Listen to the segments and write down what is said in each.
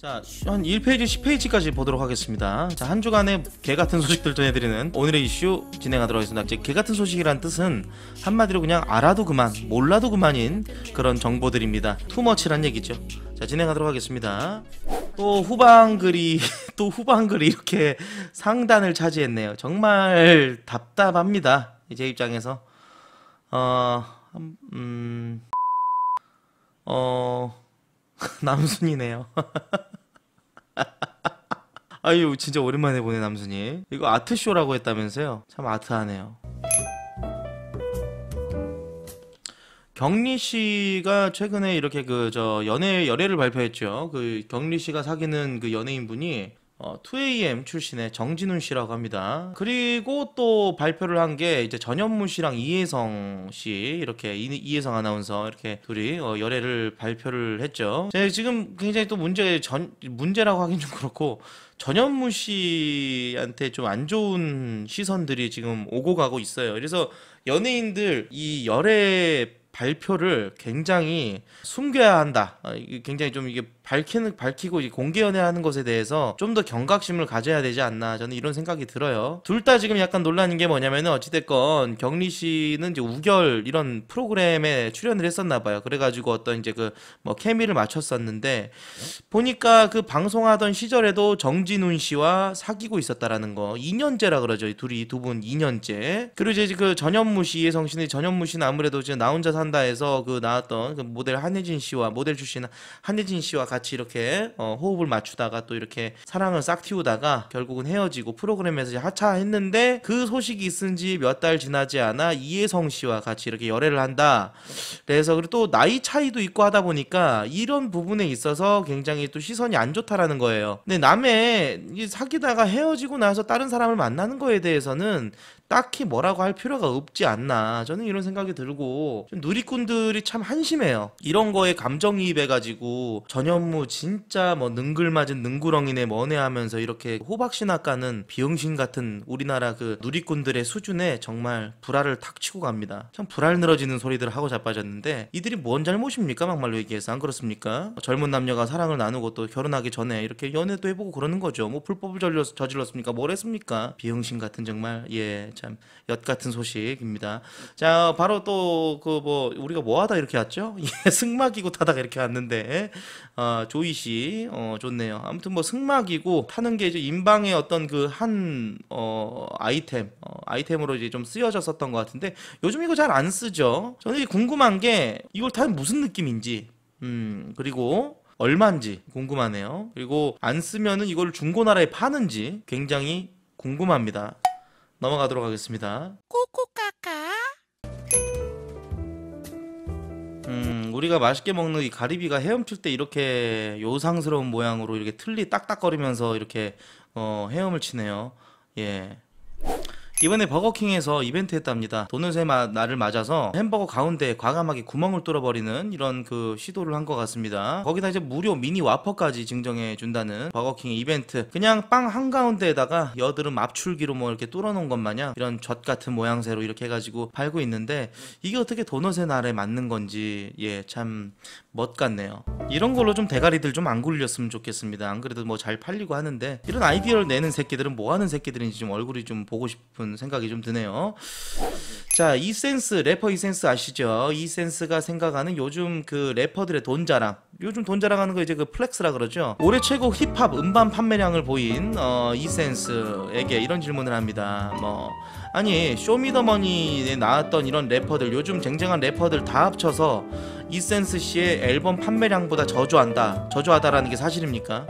자, 한 1페이지, 10페이지까지 보도록 하겠습니다. 자, 한 주간의 개같은 소식들 전해드리는 오늘의 이슈 진행하도록 하겠습니다. 이제 개같은 소식이란 뜻은 한마디로 그냥 알아도 그만, 몰라도 그만인 그런 정보들입니다. 투머치란 얘기죠. 자, 진행하도록 하겠습니다. 또 후방글이, 또 후방글이 이렇게 상단을 차지했네요. 정말 답답합니다. 제 입장에서. 어, 음, 음 어, 남순이네요. 아유 진짜 오랜만에 보네 남순이 이거 아트쇼라고 했다면서요 참 아트하네요 경리 씨가 최근에 이렇게 그 저 연애 열애를 발표했죠. 그 경리 씨가 사귀는 그 연예인분이 어, 2AM 출신의 정진훈 씨라고 합니다. 그리고 또 발표를 한 게 이제 전현무 씨랑 이혜성 씨 이렇게 이, 혜성 아나운서 이렇게 둘이 어, 열애를 발표를 했죠. 네, 지금 굉장히 또 문제 전 문제라고 하긴 좀 그렇고 전현무 씨한테 좀 안 좋은 시선들이 지금 오고 가고 있어요. 그래서 연예인들 이 열애 발표를 굉장히 숨겨야 한다. 어, 굉장히 좀 이게 밝히는 밝히고 공개 연애하는 것에 대해서 좀 더 경각심을 가져야 되지 않나 저는 이런 생각이 들어요. 둘 다 지금 약간 놀라는 게 뭐냐면은 어찌됐건 경리 씨는 이제 우결 이런 프로그램에 출연을 했었나 봐요. 그래가지고 어떤 이제 그 뭐 케미를 맞췄었는데 보니까 그 방송하던 시절에도 정진훈 씨와 사귀고 있었다라는 거 2년째라 그러죠. 둘이 두 분 2년째. 그리고 이제 그 전현무 씨의 성신이 전현무 씨는 아무래도 지금 나 혼자 산다에서 그 나왔던 그 모델 한혜진 씨와 모델 출신 한혜진 씨와 같이 같이 이렇게 어, 호흡을 맞추다가 또 이렇게 사랑을 싹 틔우다가 결국은 헤어지고 프로그램에서 하차했는데 그 소식이 있은 지몇 달 지나지 않아 이혜성 씨와 같이 이렇게 열애를 한다. 그래서 그리고 또 나이 차이도 있고 하다 보니까 이런 부분에 있어서 굉장히 또 시선이 안 좋다라는 거예요. 근데 남의 사귀다가 헤어지고 나서 다른 사람을 만나는 거에 대해서는 딱히 뭐라고 할 필요가 없지 않나 저는 이런 생각이 들고 누리꾼들이 참 한심해요 이런 거에 감정이입해가지고 전현무 진짜 뭐 능글맞은 능구렁이네 뭐네 하면서 이렇게 호박신나 까는 비용신 같은 우리나라 그 누리꾼들의 수준에 정말 불화를 탁 치고 갑니다 참 불알 늘어지는 소리들 하고 자빠졌는데 이들이 뭔 잘못입니까 막말로 얘기해서 안 그렇습니까 젊은 남녀가 사랑을 나누고 또 결혼하기 전에 이렇게 연애도 해보고 그러는 거죠 뭐 불법을 저질렀, 습니까뭘 했습니까 비용신 같은 정말 예참 엿같은 소식입니다. 자, 바로 또 그 뭐 우리가 뭐 하다 이렇게 왔죠? 예, 승마기구 타다가 이렇게 왔는데 어, 조이 씨 어, 좋네요. 아무튼 뭐 승마기구 타는 게 이제 인방의 어떤 그한 어, 아이템 어, 아이템으로 이제 좀 쓰여졌었던 것 같은데 요즘 이거 잘 안 쓰죠. 저는 궁금한 게 이걸 타면 무슨 느낌인지 음 그리고 얼마인지 궁금하네요. 그리고 안 쓰면은 이걸 중고나라에 파는지 굉장히 궁금합니다. 넘어가도록 하겠습니다. 꼬꼬까까. 음, 우리가 맛있게 먹는 이 가리비가 헤엄칠 때 이렇게 요상스러운 모양으로 이렇게 틀리 딱딱거리면서 이렇게 어, 헤엄을 치네요. 예. 이번에 버거킹에서 이벤트 했답니다. 도넛의 날을 맞아서 햄버거 가운데 과감하게 구멍을 뚫어버리는 이런 그 시도를 한 것 같습니다. 거기다 이제 무료 미니 와퍼까지 증정해 준다는 버거킹 이벤트. 그냥 빵 한가운데에다가 여드름 압출기로 뭐 이렇게 뚫어놓은 것 마냥 이런 젖 같은 모양새로 이렇게 해가지고 팔고 있는데 이게 어떻게 도넛의 날에 맞는 건지 예, 참 멋 같네요. 이런 걸로 좀 대가리들 좀 안 굴렸으면 좋겠습니다. 안 그래도 뭐 잘 팔리고 하는데 이런 아이디어를 내는 새끼들은 뭐 하는 새끼들인지 좀 얼굴이 좀 보고 싶은 싶은 생각이 좀 드네요. 자, 이센스 래퍼 이센스 아시죠? 이센스가 생각하는 요즘 그 래퍼들의 돈 자랑. 요즘 돈 자랑하는 거 이제 그 플렉스라 그러죠. 올해 최고 힙합 음반 판매량을 보인 어, 이센스에게 이런 질문을 합니다. 뭐 아니 쇼미더머니에 나왔던 이런 래퍼들 요즘 쟁쟁한 래퍼들 다 합쳐서 이센스 씨의 앨범 판매량보다 저조한다 저조하다라는 게 사실입니까?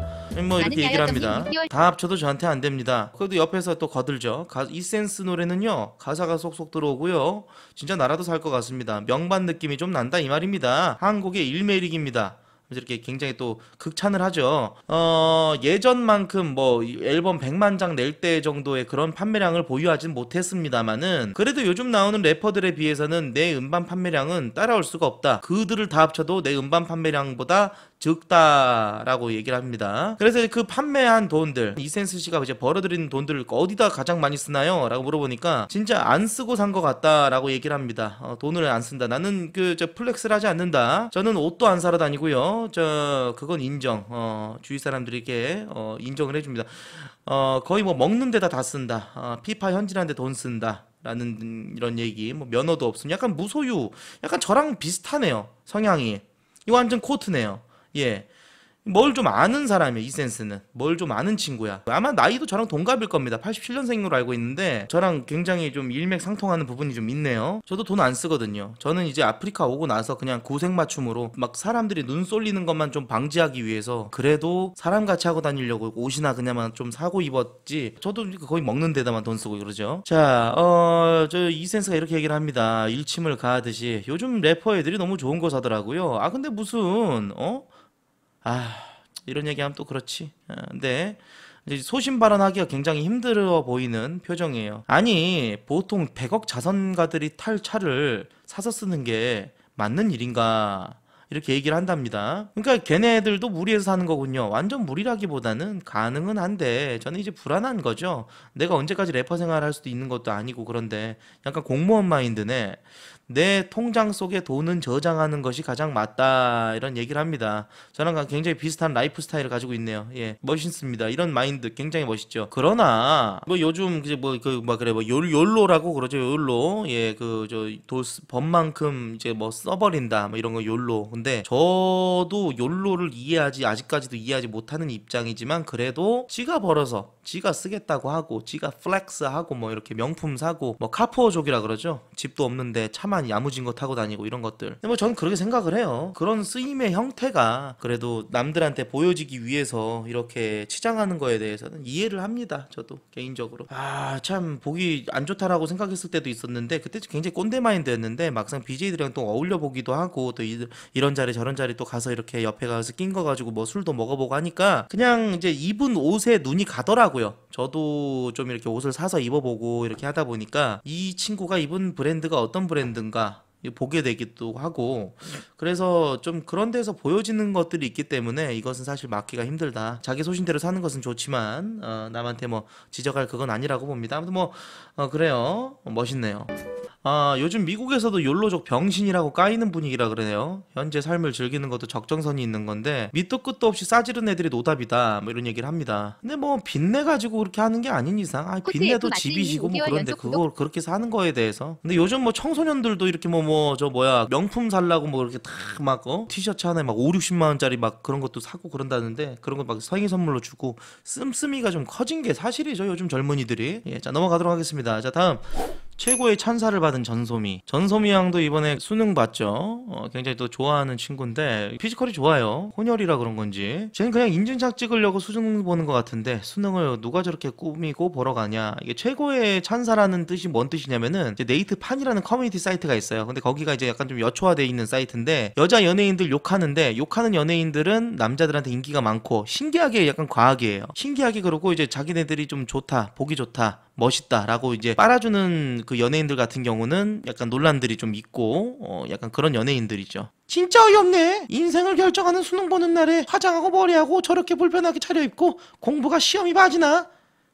뭐 이렇게 얘기를 합니다 다 합쳐도 저한테 안 됩니다 그래도 옆에서 또 거들죠 가, 이센스 노래는요 가사가 속속 들어오고요 진짜 나라도 살 것 같습니다 명반 느낌이 좀 난다 이 말입니다 한국의 일메릭입니다 이렇게 굉장히 또 극찬을 하죠. 어, 예전만큼 뭐 앨범 100만 장 낼 때 정도의 그런 판매량을 보유하진 못했습니다만은 그래도 요즘 나오는 래퍼들에 비해서는 내 음반 판매량은 따라올 수가 없다. 그들을 다 합쳐도 내 음반 판매량보다 적다라고 얘기를 합니다. 그래서 그 판매한 돈들 이센스 씨가 이제 벌어들인 돈들을 어디다 가장 많이 쓰나요? 라고 물어보니까 진짜 안 쓰고 산 것 같다라고 얘기를 합니다. 어, 돈을 안 쓴다. 나는 그저 플렉스를 하지 않는다. 저는 옷도 안 사러 다니고요. 저 그건 인정. 어, 주위 사람들에게 어, 인정을 해줍니다. 어, 거의 뭐 먹는 데다 다 쓴다. 어, 피파 현질하는데 돈 쓴다. 라는 이런 얘기, 뭐 면허도 없음, 약간 무소유, 약간 저랑 비슷하네요 성향이. 이거 완전 코트네요. 예. 뭘좀 아는 사람이에요 이센스는 뭘 좀 아는 친구야 아마 나이도 저랑 동갑일 겁니다 87년생으로 알고 있는데 저랑 굉장히 좀 일맥상통하는 부분이 좀 있네요 저도 돈 안 쓰거든요 저는 이제 아프리카 오고 나서 그냥 고생 맞춤으로 막 사람들이 눈 쏠리는 것만 좀 방지하기 위해서 그래도 사람 같이 하고 다니려고 옷이나 그냥만 좀 사고 입었지 저도 거의 먹는 데다만 돈 쓰고 그러죠 자어 저 이센스가 이렇게 얘기를 합니다 일침을 가하듯이 요즘 래퍼 애들이 너무 좋은 거 사더라고요 아 근데 무슨 어? 아 이런 얘기하면 또 그렇지. 아, 근데 소신 발언하기가 굉장히 힘들어 보이는 표정이에요. 아니 보통 100억 자선가들이 탈 차를 사서 쓰는 게 맞는 일인가? 이렇게 얘기를 한답니다. 그러니까 걔네들도 무리해서 사는 거군요. 완전 무리라기보다는 가능은 한데 저는 이제 불안한 거죠. 내가 언제까지 래퍼 생활할 수도 있는 것도 아니고 그런데 약간 공무원 마인드네. 내 통장 속에 돈은 저장하는 것이 가장 맞다 이런 얘기를 합니다. 저랑 그 굉장히 비슷한 라이프 스타일을 가지고 있네요. 예, 멋있습니다. 이런 마인드 굉장히 멋있죠. 그러나 뭐 요즘 이제 뭐그뭐 그, 뭐 그래 뭐 욜, 로라고 그러죠. 욜로 예 그 저 돈 번만큼 이제 뭐 써버린다 뭐 이런 거 욜로. 근데 저도 욜로를 이해하지 아직까지도 이해하지 못하는 입장이지만 그래도 지가 벌어서 지가 쓰겠다고 하고 지가 플렉스하고 뭐 이렇게 명품 사고 뭐 카푸어족이라 그러죠. 집도 없는데 차만 야무진 거 타고 다니고 이런 것들. 뭐 저는 그렇게 생각을 해요. 그런 쓰임의 형태가 그래도 남들한테 보여지기 위해서 이렇게 치장하는 거에 대해서는 이해를 합니다. 저도 개인적으로. 아, 참 보기 안 좋다라고 생각했을 때도 있었는데 그때 굉장히 꼰대 마인드였는데 막상 BJ들이랑 또 어울려 보기도 하고 또 이런 자리 저런 자리 또 가서 이렇게 옆에 가서 낀 거 가지고 뭐 술도 먹어보고 하니까 그냥 이제 입은 옷에 눈이 가더라고요. 저도 좀 이렇게 옷을 사서 입어보고 이렇게 하다 보니까 이 친구가 입은 브랜드 브랜드가 어떤 브랜드인가 보게 되기도 하고 그래서 좀 그런 데서 보여지는 것들이 있기 때문에 이것은 사실 막기가 힘들다 자기 소신대로 사는 것은 좋지만 어, 남한테 뭐 지적할 그건 아니라고 봅니다 아무튼 뭐 어, 그래요 멋있네요 아, 요즘 미국에서도 욜로족 병신이라고 까이는 분위기라 그래요. 현재 삶을 즐기는 것도 적정선이 있는 건데 밑도 끝도 없이 싸지른 애들이 노답이다. 뭐 이런 얘기를 합니다. 근데 뭐 빚내 가지고 그렇게 하는 게 아닌 이상, 아, 빚내도 그 집이시고 뭐 그런데 그걸 그렇게 사는 거에 대해서. 근데 요즘 뭐 청소년들도 이렇게 뭐 뭐저 뭐야 명품 살라고 뭐 이렇게 다막 어? 티셔츠 하나에 막 5, 60만 원짜리 막 그런 것도 사고 그런다는데 그런 거 막 생일 선물로 주고 씀씀이가 좀 커진 게 사실이죠 요즘 젊은이들이 예, 자 넘어가도록 하겠습니다 자 다음 최고의 찬사를 받은 전소미. 전소미 양도 이번에 수능 봤죠. 어, 굉장히 또 좋아하는 친구인데 피지컬이 좋아요. 혼혈이라 그런 건지. 쟤는 그냥 인증샷 찍으려고 수능 보는 것 같은데 수능을 누가 저렇게 꾸미고 보러 가냐. 이게 최고의 찬사라는 뜻이 뭔 뜻이냐면은 네이트판이라는 커뮤니티 사이트가 있어요. 근데 거기가 이제 약간 좀 여초화돼 있는 사이트인데 여자 연예인들 욕하는데 욕하는 연예인들은 남자들한테 인기가 많고 신기하게 약간 과학이에요. 신기하게 그러고 이제 자기네들이 좀 좋다, 보기 좋다. 멋있다라고 이제 빨아주는 그 연예인들 같은 경우는 약간 논란들이 좀 있고 어 약간 그런 연예인들이죠. 진짜 어이없네. 인생을 결정하는 수능 보는 날에 화장하고 머리하고 저렇게 불편하게 차려입고 공부가 시험이 빠지나?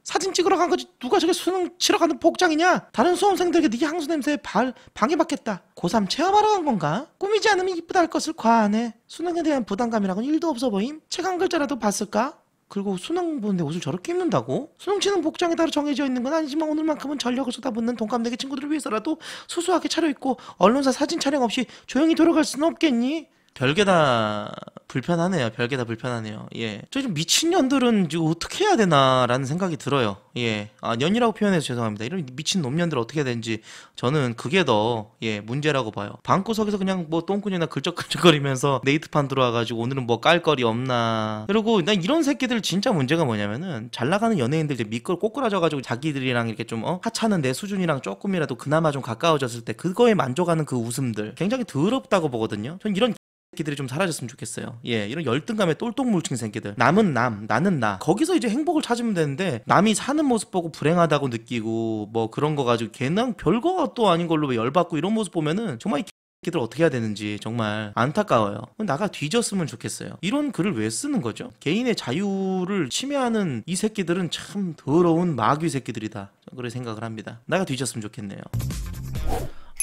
사진 찍으러 간 거지 누가 저게 수능 치러 가는 복장이냐? 다른 수험생들에게 네 향수 냄새에 발, 방해받겠다. 고3 체험하러 간 건가? 꾸미지 않으면 이쁘다 할 것을 과하네. 수능에 대한 부담감이라곤 1도 없어 보임? 책 한 글자라도 봤을까? 그리고 수능 보는데 옷을 저렇게 입는다고? 수능 치는 복장에 따로 정해져 있는 건 아니지만 오늘만큼은 전력을 쏟아붓는 동갑내기 친구들을 위해서라도 수수하게 차려입고 언론사 사진 촬영 없이 조용히 돌아갈 수는 없겠니? 별게 다 불편하네요. 별게 다 불편하네요. 예. 저희 좀 미친년들은 지금 어떻게 해야 되나라는 생각이 들어요. 예. 아, 년이라고 표현해서 죄송합니다. 이런 미친 놈년들 어떻게 해야 되는지 저는 그게 더, 예, 문제라고 봐요. 방구석에서 그냥 뭐 똥꾼이나 글적글적거리면서 네이트판 들어와가지고 오늘은 뭐 깔거리 없나. 그리고 난 이런 새끼들 진짜 문제가 뭐냐면은 잘 나가는 연예인들 이제 미끌 꼬꾸라져가지고 자기들이랑 이렇게 좀, 어? 하찮은 내 수준이랑 조금이라도 그나마 좀 가까워졌을 때 그거에 만족하는 그 웃음들 굉장히 더럽다고 보거든요. 전 이런 새끼들이 좀 사라졌으면 좋겠어요. 예, 이런 열등감에 똘똘물친 새끼들. 남은 남, 나는 나. 거기서 이제 행복을 찾으면 되는데 남이 사는 모습 보고 불행하다고 느끼고 뭐 그런 거 가지고 걔는 별거 가또 아닌 걸로 열받고 이런 모습 보면은 정말 이 새끼들 어떻게 해야 되는지 정말 안타까워요. 나가 뒤졌으면 좋겠어요. 이런 글을 왜 쓰는 거죠? 개인의 자유를 침해하는 이 새끼들은 참 더러운 마귀 새끼들이다. 그런 생각을 합니다. 나가 뒤졌으면 좋겠네요.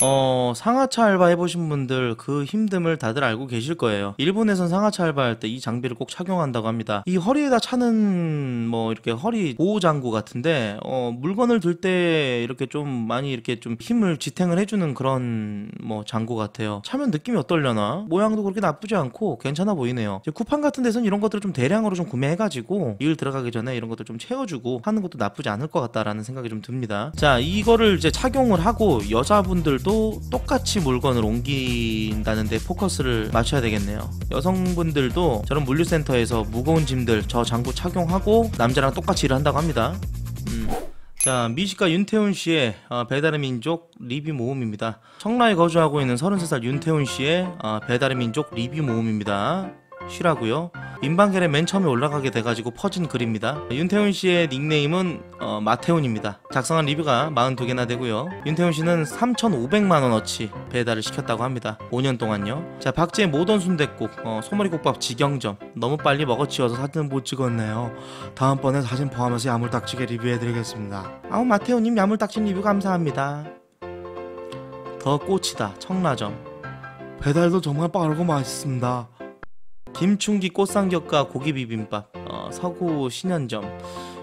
어, 상하차 알바 해보신 분들 그 힘듦을 다들 알고 계실 거예요. 일본에선 상하차 알바할 때 이 장비를 꼭 착용한다고 합니다. 이 허리에다 차는 뭐 이렇게 허리 보호 장구 같은데 어, 물건을 들 때 이렇게 좀 많이 이렇게 좀 힘을 지탱을 해주는 그런 뭐 장구 같아요. 차면 느낌이 어떨려나? 모양도 그렇게 나쁘지 않고 괜찮아 보이네요. 쿠팡 같은 데선 이런 것들을 좀 대량으로 좀 구매해가지고 일 들어가기 전에 이런 것들 좀 채워주고 하는 것도 나쁘지 않을 것 같다라는 생각이 좀 듭니다. 자, 이거를 이제 착용을 하고 여자분들도 분도 똑같이 물건을 옮긴다는 데 포커스를 맞춰야 되겠네요. 여성분들도 저런 물류센터에서 무거운 짐들 저 장구 착용하고 남자랑 똑같이 일을 한다고 합니다. 음. 자, 미식가 윤태훈 씨의 어, 배달의 민족 리뷰 모음입니다. 청라에 거주하고 있는 33살 윤태훈 씨의 어, 배달의 민족 리뷰 모음입니다. 쉬라고요. 인방결에 맨 처음에 올라가게 돼가지고 퍼진 글입니다. 윤태훈 씨의 닉네임은 어, 마태훈입니다. 작성한 리뷰가 42개나 되고요. 윤태훈 씨는 3,500만원어치 배달을 시켰다고 합니다. 5년 동안요. 자 박지의 모던 순댓국 어, 소머리국밥 직영점 너무 빨리 먹어치워서 사진 못 찍었네요. 다음번에 사진 포함해서 야물딱지게 리뷰해드리겠습니다. 아우 마태훈님 야물딱지 리뷰 감사합니다. 더 꽃이다 청라점 배달도 정말 빠르고 맛있습니다. 김충기 꽃상겹과 고기비빔밥 어, 서구 신현점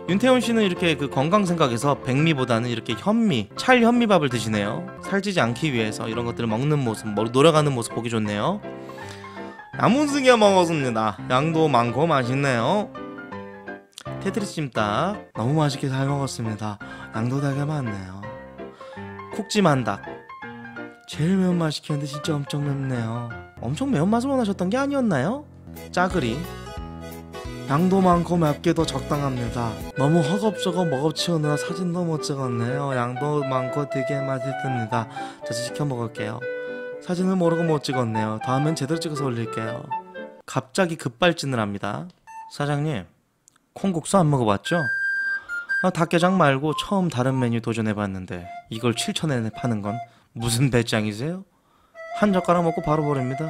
윤태훈 씨는 이렇게 그 건강 생각에서 백미보다는 이렇게 현미, 찰 현미밥을 드시네요. 살찌지 않기 위해서 이런 것들을 먹는 모습, 뭐 노력하는 모습 보기 좋네요. 나무승이 먹었습니다. 양도 많고 맛있네요. 테트리스 찜닭 너무 맛있게 잘 먹었습니다. 양도 되게 많네요. 쿡지만닭 제일 매운맛 시키는데 진짜 엄청 맵네요. 엄청 매운맛을 원하셨던 게 아니었나요? 짜그리 양도 많고 맵게도 적당합니다 너무 허겁저겁 먹어치우느라 사진도 못 찍었네요 양도 많고 되게 맛있습니다 자주 시켜 먹을게요 사진을 모르고 못 찍었네요 다음엔 제대로 찍어서 올릴게요 갑자기 급발진을 합니다 사장님 콩국수 안 먹어봤죠? 아, 닭게장 말고 처음 다른 메뉴 도전해봤는데 이걸 7천원에 파는 건 무슨 배짱이세요? 한 젓가락 먹고 바로 버립니다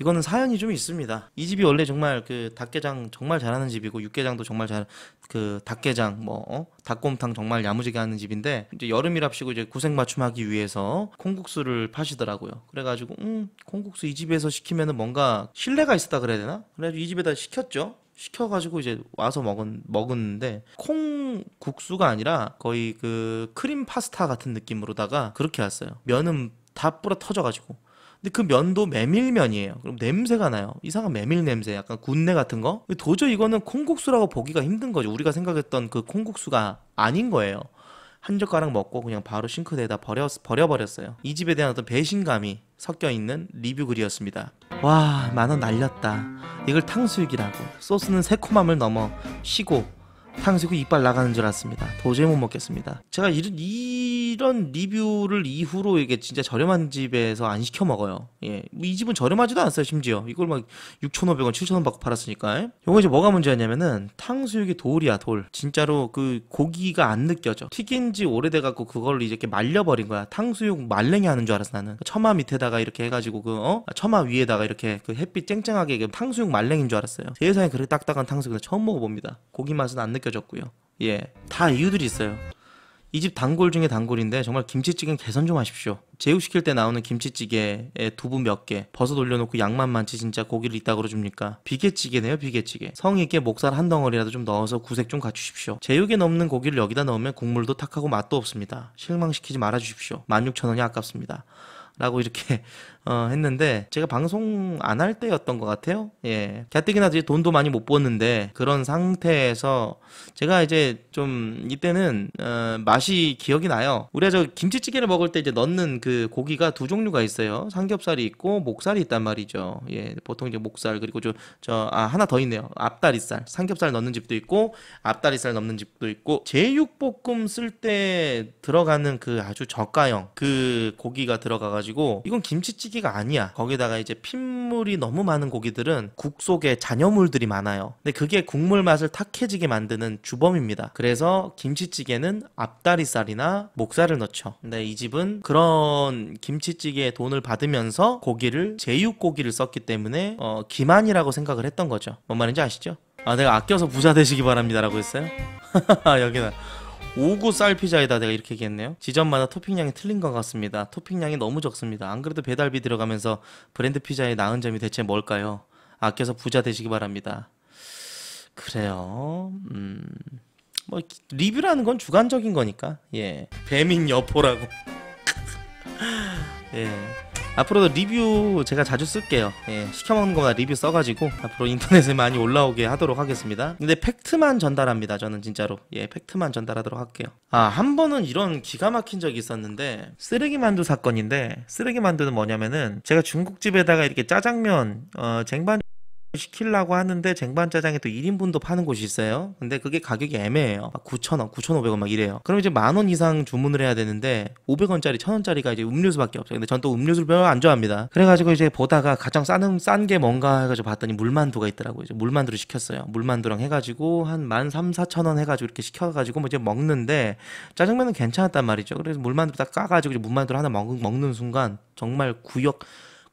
이거는 사연이 좀 있습니다. 이 집이 원래 정말 그 닭게장 정말 잘하는 집이고 육개장도 정말 잘 그 닭게장 뭐 어? 닭곰탕 정말 야무지게 하는 집인데 이제 여름이랍시고 이제 구색 맞춤하기 위해서 콩국수를 파시더라고요. 그래가지고 음 콩국수 이 집에서 시키면은 뭔가 신뢰가 있었다 그래야 되나? 그래가지고 이 집에다 시켰죠. 시켜가지고 이제 와서 먹은 먹었는데 콩 국수가 아니라 거의 그 크림 파스타 같은 느낌으로다가 그렇게 왔어요. 면은 다 뿌러 터져가지고 근데 그 면도 메밀면이에요. 그럼 냄새가 나요. 이상한 메밀 냄새, 약간 군내 같은 거. 도저히 이거는 콩국수라고 보기가 힘든 거죠. 우리가 생각했던 그 콩국수가 아닌 거예요. 한 젓가락 먹고 그냥 바로 싱크대에다 버려, 버려버렸어요. 이 집에 대한 어떤 배신감이 섞여 있는 리뷰 글이었습니다. 와, 만원 날렸다. 이걸 탕수육이라고. 소스는 새콤함을 넘어 시고 탕수육 이빨 나가는 줄 알았습니다. 도저히 못 먹겠습니다. 제가 이런, 이런 리뷰를 이후로 이게 진짜 저렴한 집에서 안 시켜 먹어요. 예. 이 집은 저렴하지도 않았어요, 심지어. 이걸 막 6,500원, 7,000원 받고 팔았으니까. 요거 이제 뭐가 문제였냐면은 탕수육이 돌이야, 돌. 진짜로 그 고기가 안 느껴져. 튀긴 지 오래돼갖고 그걸 이 이렇게 말려버린 거야. 탕수육 말랭이 하는 줄 알았어, 나는. 처마 밑에다가 이렇게 해가지고 그, 어? 처마 위에다가 이렇게 그 햇빛 쨍쨍하게 탕수육 말랭인 줄 알았어요. 세상에 그렇게 딱딱한 탕수육을 처음 먹어봅니다. 고기 맛은 안 느껴 져 느껴졌고요. 예, 다 이유들이 있어요. 이 집 단골 중에 단골인데 정말 김치찌개는 개선 좀 하십시오. 제육시킬 때 나오는 김치찌개에 두부 몇 개, 버섯 올려놓고 양만 많지 진짜 고기를 이따구로 줍니까? 비계찌개네요 비계찌개. 성의있게 목살 한 덩어리라도 좀 넣어서 구색 좀 갖추십시오. 제육에 넘는 고기를 여기다 넣으면 국물도 탁하고 맛도 없습니다. 실망시키지 말아주십시오. 16,000원이 아깝습니다. 라고 이렇게 어, 했는데 제가 방송 안 할 때였던 것 같아요. 예, 가뜩이나 이제 돈도 많이 못 버는데 그런 상태에서 제가 이제 좀 이때는 어, 맛이 기억이 나요. 우리가 저 김치찌개를 먹을 때 이제 넣는 그 고기가 두 종류가 있어요. 삼겹살이 있고 목살이 있단 말이죠. 예, 보통 이제 목살 그리고 저아 하나 더 있네요. 앞다리살, 삼겹살 넣는 집도 있고 앞다리살 넣는 집도 있고 제육볶음 쓸 때 들어가는 그 아주 저가형 그 고기가 들어가가지고 이건 김치찌개 시기가 아니야. 거기다가 이제 핏물이 너무 많은 고기들은 국 속에 잔여물들이 많아요. 근데 그게 국물 맛을 탁해지게 만드는 주범입니다. 그래서 김치찌개는 앞다리살이나 목살을 넣죠. 근데 이 집은 그런 김치찌개에 돈을 받으면서 고기를 제육고기를 썼기 때문에 어, 기만이라고 생각을 했던 거죠. 뭔 말인지 아시죠? 아 내가 아껴서 부자 되시기 바랍니다라고 했어요? 여기는 오구쌀 피자에다 내가 이렇게 얘기했네요. 지점마다 토핑량이 틀린 것 같습니다. 토핑량이 너무 적습니다. 안 그래도 배달비 들어가면서 브랜드 피자의 나은 점이 대체 뭘까요? 아껴서 부자 되시기 바랍니다. 그래요. 음. 뭐 리뷰라는 건 주관적인 거니까. 예. 배민 여포라고. 예. 앞으로도 리뷰 제가 자주 쓸게요. 예, 시켜먹는 거나 리뷰 써가지고 앞으로 인터넷에 많이 올라오게 하도록 하겠습니다. 근데 팩트만 전달합니다. 저는 진짜로. 예, 팩트만 전달하도록 할게요. 아, 한 번은 이런 기가 막힌 적이 있었는데 쓰레기 만두 사건인데 쓰레기 만두는 뭐냐면은 제가 중국집에다가 이렇게 짜장면 어, 쟁반 시키려고 하는데 쟁반짜장에 또 1인분도 파는 곳이 있어요. 근데 그게 가격이 애매해요. 막 9,000원, 9,500원 막 이래요. 그럼 이제 만원 이상 주문을 해야 되는데 500원짜리, 1,000원짜리가 이제 음료수밖에 없어요. 근데 전 또 음료수를 별로 안 좋아합니다. 그래가지고 이제 보다가 가장 싼게 음, 뭔가 해가지고 봤더니 물만두가 있더라고요. 이제 물만두를 시켰어요. 물만두랑 해가지고 한 13,400원 해가지고 이렇게 시켜가지고 뭐 이제 먹는데 짜장면은 괜찮았단 말이죠. 그래서 물만두 딱 까가지고 이제 물만두를 하나 먹, 먹는 순간 정말 구역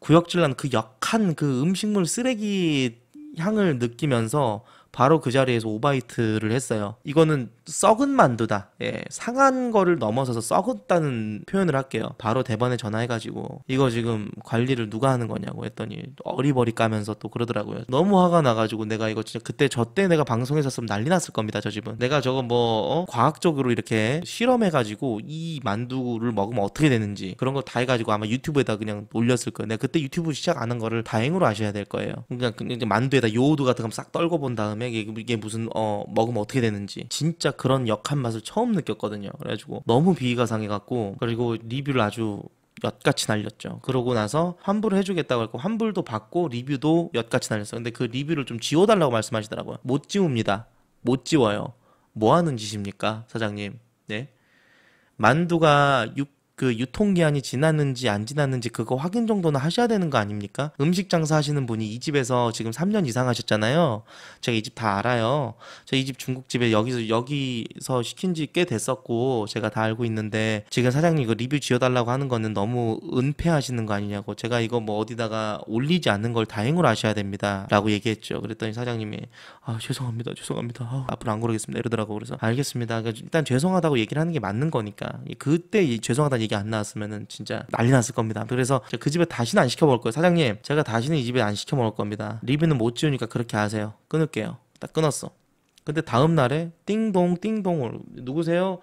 구역질난 그 역한 그 음식물 쓰레기 향을 느끼면서 바로 그 자리에서 오바이트를 했어요. 이거는 썩은 만두다. 예, 상한 거를 넘어서서 썩었다는 표현을 할게요. 바로 대번에 전화해가지고 이거 지금 관리를 누가 하는 거냐고 했더니 어리버리 까면서 또 그러더라고요. 너무 화가 나가지고 내가 이거 진짜 그때 저때 내가 방송에 섰으면 난리 났을 겁니다. 저 집은 내가 저거 뭐 어? 과학적으로 이렇게 실험해가지고 이 만두를 먹으면 어떻게 되는지 그런 거 다 해가지고 아마 유튜브에다 그냥 올렸을 거예요. 내가 그때 유튜브 시작 안한 거를 다행으로 아셔야 될 거예요. 그러니까 만두에다 요오드 같은 거 싹 떨궈 본 다음에 다음에 이게 무슨 어 먹으면 어떻게 되는지 진짜 그런 역한 맛을 처음 느꼈거든요. 그래가지고 너무 비위가 상해갖고 그리고 리뷰를 아주 엿같이 날렸죠. 그러고 나서 환불을 해주겠다고 했고 환불도 받고 리뷰도 엿같이 날렸어요. 근데 그 리뷰를 좀 지워달라고 말씀하시더라고요. 못 지웁니다. 못 지워요. 뭐 하는 짓입니까, 사장님? 네. 만두가 6그 유통기한이 지났는지 안 지났는지 그거 확인 정도는 하셔야 되는 거 아닙니까? 음식 장사 하시는 분이 이 집에서 지금 3년 이상 하셨잖아요. 제가 이 집 다 알아요. 제가 이 집 중국집에 여기서 여기서 시킨 지 꽤 됐었고 제가 다 알고 있는데 지금 사장님 이거 리뷰 지어달라고 하는 거는 너무 은폐하시는 거 아니냐고 제가 이거 뭐 어디다가 올리지 않는 걸 다행으로 아셔야 됩니다. 라고 얘기했죠. 그랬더니 사장님이 아 죄송합니다. 죄송합니다. 아, 앞으로 안 그러겠습니다. 이러더라고 그래서 알겠습니다. 그러니까 일단 죄송하다고 얘기를 하는 게 맞는 거니까 그때 죄송하다는 가격안 나왔으면은 진짜 난리 났을 겁니다. 그래서 그 집에 다시는 안 시켜 먹을 거예요. 사장님, 제가 다시는 이 집에 안 시켜 먹을 겁니다. 리뷰는 못 지우니까 그렇게 하세요. 끊을게요. 딱 끊었어. 근데 다음 날에 띵동 띵동을 누구세요?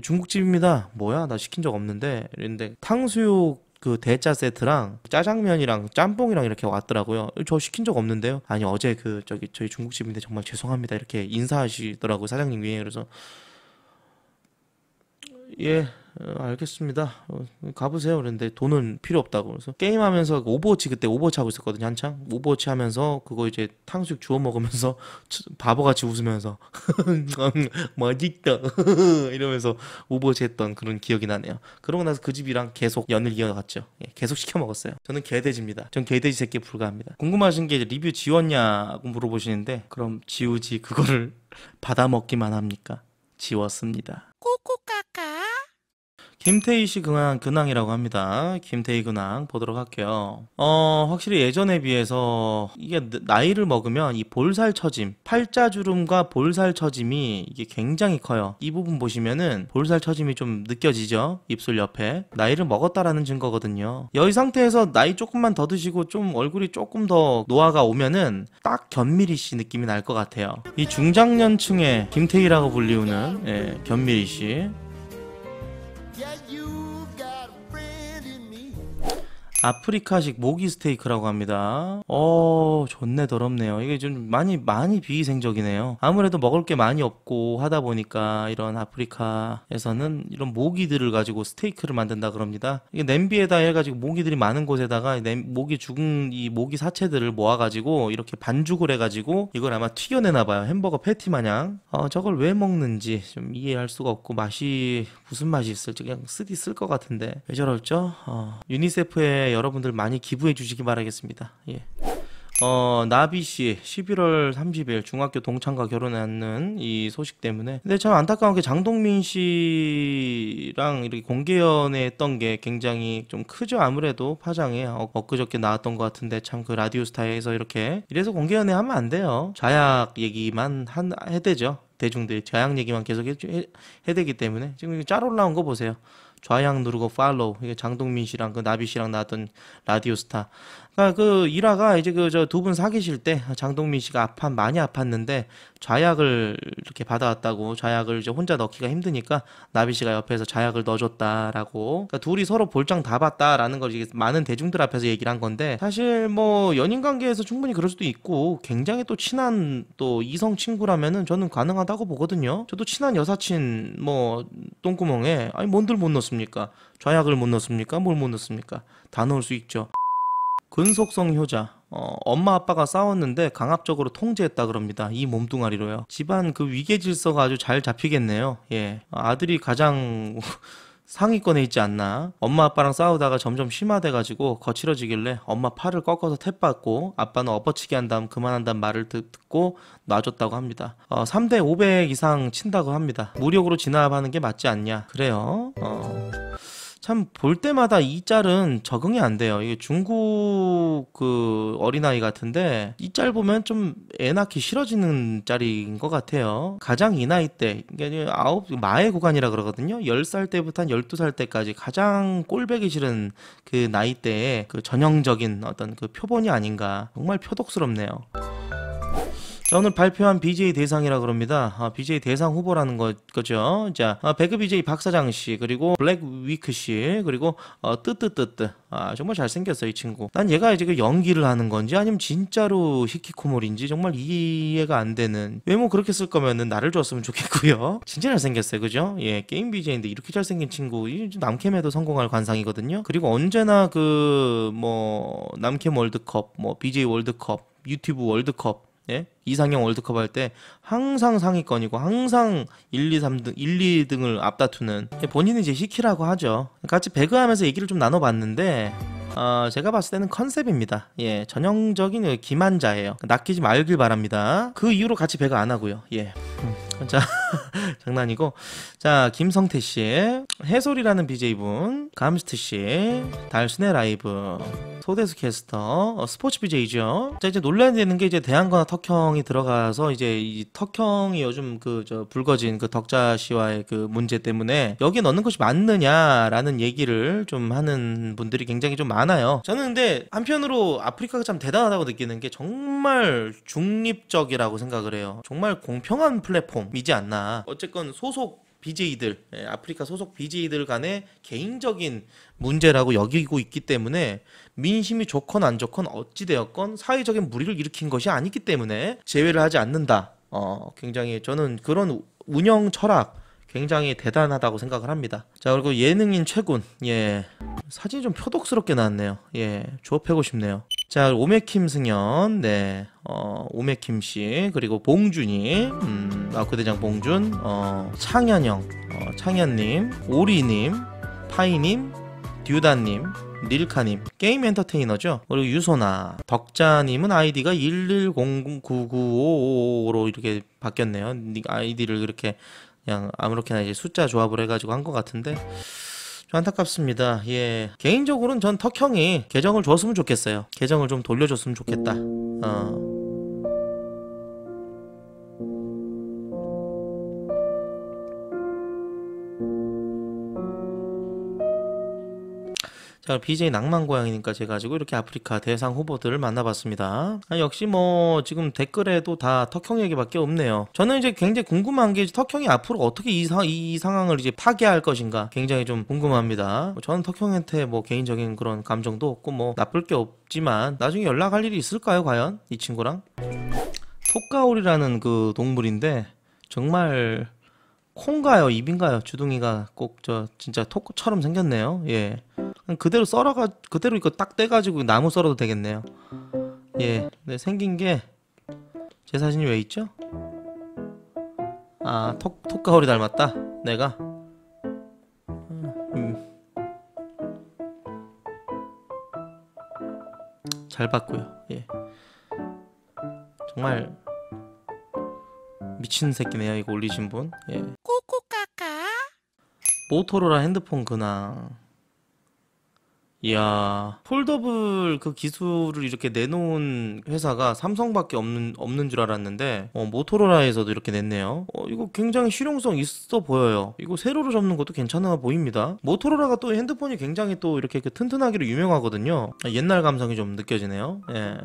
중국집입니다. 뭐야? 나 시킨 적 없는데. 이랬는데 탕수육 그 대짜 세트랑 짜장면이랑 짬뽕이랑 이렇게 왔더라고요. 저 시킨 적 없는데요. 아니 어제 그 저기 저희 중국집인데 정말 죄송합니다. 이렇게 인사하시더라고요. 사장님 위에 그래서 예 어, 알겠습니다. 어, 가보세요. 그런데 돈은 필요 없다고. 그래서 게임하면서 그 오버워치 그때 오버워치 하고 있었거든요. 한창. 오버워치 하면서 그거 이제 탕수육 주워 먹으면서 바보같이 웃으면서 맛있다 이러면서 오버워치 했던 그런 기억이 나네요. 그러고 나서 그 집이랑 계속 연을 이어갔죠. 예, 계속 시켜 먹었어요. 저는 개돼지입니다. 전 개돼지 새끼 불가합니다. 궁금하신 게 리뷰 지웠냐고 물어보시는데 그럼 지우지 그거를 받아먹기만 합니까? 지웠습니다. 꼬꼬까 김태희 씨 근황, 근황이라고 합니다. 김태희 근황 보도록 할게요. 어, 확실히 예전에 비해서 이게 나이를 먹으면 이 볼살 처짐, 팔자주름과 볼살 처짐이 이게 굉장히 커요. 이 부분 보시면은 볼살 처짐이 좀 느껴지죠? 입술 옆에. 나이를 먹었다라는 증거거든요. 여기 상태에서 나이 조금만 더 드시고 좀 얼굴이 조금 더 노화가 오면은 딱 견미리 씨 느낌이 날 것 같아요. 이 중장년층의 김태희라고 불리우는 예, 견미리 씨. 아프리카식 모기 스테이크라고 합니다. 어, 좋네 더럽네요. 이게 좀 많이 많이 비위생적이네요. 아무래도 먹을 게 많이 없고 하다 보니까 이런 아프리카에서는 이런 모기들을 가지고 스테이크를 만든다 그럽니다. 이게 냄비에다 해가지고 모기들이 많은 곳에다가 냄, 모기 죽은 이 모기 사체들을 모아가지고 이렇게 반죽을 해가지고 이걸 아마 튀겨내나 봐요. 햄버거 패티 마냥. 어, 저걸 왜 먹는지 좀 이해할 수가 없고 맛이 무슨 맛이 있을지 그냥 쓰디 쓸 것 같은데 왜 저럴죠? 어, 유니세프의 여러분들 많이 기부해 주시기 바라겠습니다. 예. 어, 나비씨, 11월 30일 중학교 동창과 결혼하는 이 소식 때문에. 근데 참 안타까운 게 장동민 씨랑 이렇게 공개 연애했던 게 굉장히 좀 크죠. 아무래도 파장에 어, 엊그저께 나왔던 것 같은데 참 그 라디오스타에서 이렇게 이래서 공개 연애하면 안 돼요. 자약 얘기만 한, 해대죠. 대중들 자약 얘기만 계속 해, 해대기 때문에 지금 짤 올라온 거 보세요. 좌향 누르고 팔로우 이게 장동민 씨랑 그 나비 씨랑 나왔던 라디오 스타 그러니까 그 일화가 이제 그 저 두 분 사귀실 때 장동민 씨가 아파 많이 아팠는데 좌약을 이렇게 받아왔다고 좌약을 이제 혼자 넣기가 힘드니까 나비 씨가 옆에서 좌약을 넣어줬다라고 그러니까 둘이 서로 볼장 다 봤다라는 걸 이제 많은 대중들 앞에서 얘기를 한 건데 사실 뭐 연인 관계에서 충분히 그럴 수도 있고 굉장히 또 친한 또 이성 친구라면은 저는 가능하다고 보거든요. 저도 친한 여사친 뭐 똥구멍에 아니 뭔들 못 넣습니까? 좌약을 못 넣습니까? 뭘 못 넣습니까? 다 넣을 수 있죠. 근속성 효자. 어, 엄마 아빠가 싸웠는데 강압적으로 통제했다 그럽니다. 이 몸뚱아리로요. 집안 그 위계 질서가 아주 잘 잡히겠네요. 예. 아들이 가장 상위권에 있지 않나. 엄마 아빠랑 싸우다가 점점 심화돼가지고 거칠어지길래 엄마 팔을 꺾어서 탭받고 아빠는 엎어치기 한 다음 그만한다 말을 듣고 놔줬다고 합니다. 어, 3대 500 이상 친다고 합니다. 무력으로 진압하는 게 맞지 않냐. 그래요. 어... 참볼 때마다 이 짤은 적응이 안 돼요. 이게 중국 그 어린아이 같은데 이 짤 보면 좀 애 낳기 싫어지는 짤인 것 같아요. 가장 이 나이 때, 아홉, 마의 구간이라 그러거든요. 열살 때부터 한 열두 살 때까지 가장 꼴배기 싫은 그 나이 때의 그 전형적인 어떤 그 표본이 아닌가. 정말 표독스럽네요. 자, 오늘 발표한 BJ 대상이라 그럽니다. 아, BJ 대상 후보라는 거, 죠 자, 아, 배그 BJ 박사장 씨, 그리고 블랙 위크 씨, 그리고 어, 뜨뜨뜨뜨. 아, 정말 잘생겼어, 이 친구. 난 얘가 이제 그 연기를 하는 건지, 아니면 진짜로 히키코몰인지 정말 이해가 안 되는. 외모 뭐 그렇게 쓸 거면은 나를 줬으면 좋겠고요. 진짜 잘생겼어요, 그죠? 예, 게임 BJ인데 이렇게 잘생긴 친구, 남캠에도 성공할 관상이거든요. 그리고 언제나 그, 뭐, 남캠 월드컵, 뭐, BJ 월드컵, 유튜브 월드컵 예? 이상형 월드컵 할 때 항상 상위권이고 항상 1, 2, 3등, 1, 2등을 앞다투는 본인이 이제 히키라고 하죠. 같이 배그하면서 얘기를 좀 나눠봤는데 어, 제가 봤을 때는 컨셉입니다. 예, 전형적인 그 기만자예요. 낚이지 말길 바랍니다. 그 이후로 같이 배그 안 하고요. 예. 음. 자, 장난이고. 자, 김성태 씨, 해솔이라는 BJ분, 감스트 씨, 달순의 라이브, 소대수 캐스터, 어, 스포츠 BJ죠. 자, 이제 논란이 되는 게 이제 대한거나 턱형이 들어가서 이제 이 턱형이 요즘 그, 저, 불거진 그 덕자 씨와의 그 문제 때문에 여기에 넣는 것이 맞느냐라는 얘기를 좀 하는 분들이 굉장히 좀 많아요. 저는 근데 한편으로 아프리카가 참 대단하다고 느끼는 게 정말 중립적이라고 생각을 해요. 정말 공평한 플랫폼. 내용이지 않나. 어쨌건 소속 BJ들, 예, 아프리카 소속 BJ들 간의 개인적인 문제라고 여기고 있기 때문에 민심이 좋건 안 좋건 어찌되었건 사회적인 무리를 일으킨 것이 아니기 때문에 제외를 하지 않는다. 어, 굉장히 저는 그런 운영 철학 굉장히 대단하다고 생각을 합니다. 자, 그리고 예능인 최군. 예. 사진이 좀 표독스럽게 나왔네요. 예. 주워 패고 싶네요. 자, 오메킴 승연, 네, 어, 오메킴 씨, 그리고 봉준이, 음, 아쿠대장 봉준, 어, 창현영 어, 창현님, 오리님, 파이님, 듀다님, 릴카님 게임 엔터테이너죠 그리고 유소나 덕자님은 아이디가 11099555로 이렇게 바뀌었네요 아이디를 그렇게 그냥 아무렇게나 이제 숫자 조합을 해가지고 한 것 같은데 안타깝습니다. 예. 개인적으로는 전 턱형이 계정을 줬으면 좋겠어요. 계정을 좀 돌려줬으면 좋겠다. 어. 자, BJ 낭만 고양이니까 제가 가지고 이렇게 아프리카 대상 후보들을 만나봤습니다. 아, 역시 뭐 지금 댓글에도 다 턱형 얘기밖에 없네요. 저는 이제 굉장히 궁금한 게 턱형이 앞으로 어떻게 이, 사, 이 상황을 이제 파괴할 것인가 굉장히 좀 궁금합니다. 뭐 저는 턱형한테 뭐 개인적인 그런 감정도 없고 뭐 나쁠 게 없지만 나중에 연락할 일이 있을까요 과연 이 친구랑? 톡가울이라는 그 동물인데 정말 콩가요, 입인가요? 주둥이가 꼭 저 진짜 토끼처럼 생겼네요. 예. 그대로 썰어가 그대로 이거 딱 떼가지고 나무 썰어도 되겠네요. 예. 근데 생긴 게 제 사진이 왜 있죠? 아, 톡 톡가오리 닮았다. 내가. 음. 잘 봤고요. 예. 정말 미친 새끼네요. 이거 올리신 분. 예. 모토로라 핸드폰 그냥 이야 폴더블 그 기술을 이렇게 내놓은 회사가 삼성밖에 없는 없는 줄 알았는데 어, 모토로라에서도 이렇게 냈네요 어, 이거 굉장히 실용성 있어 보여요 이거 세로로 접는 것도 괜찮아 보입니다 모토로라가 또 핸드폰이 굉장히 또 이렇게 그 튼튼하기로 유명하거든요 아, 옛날 감성이 좀 느껴지네요 예.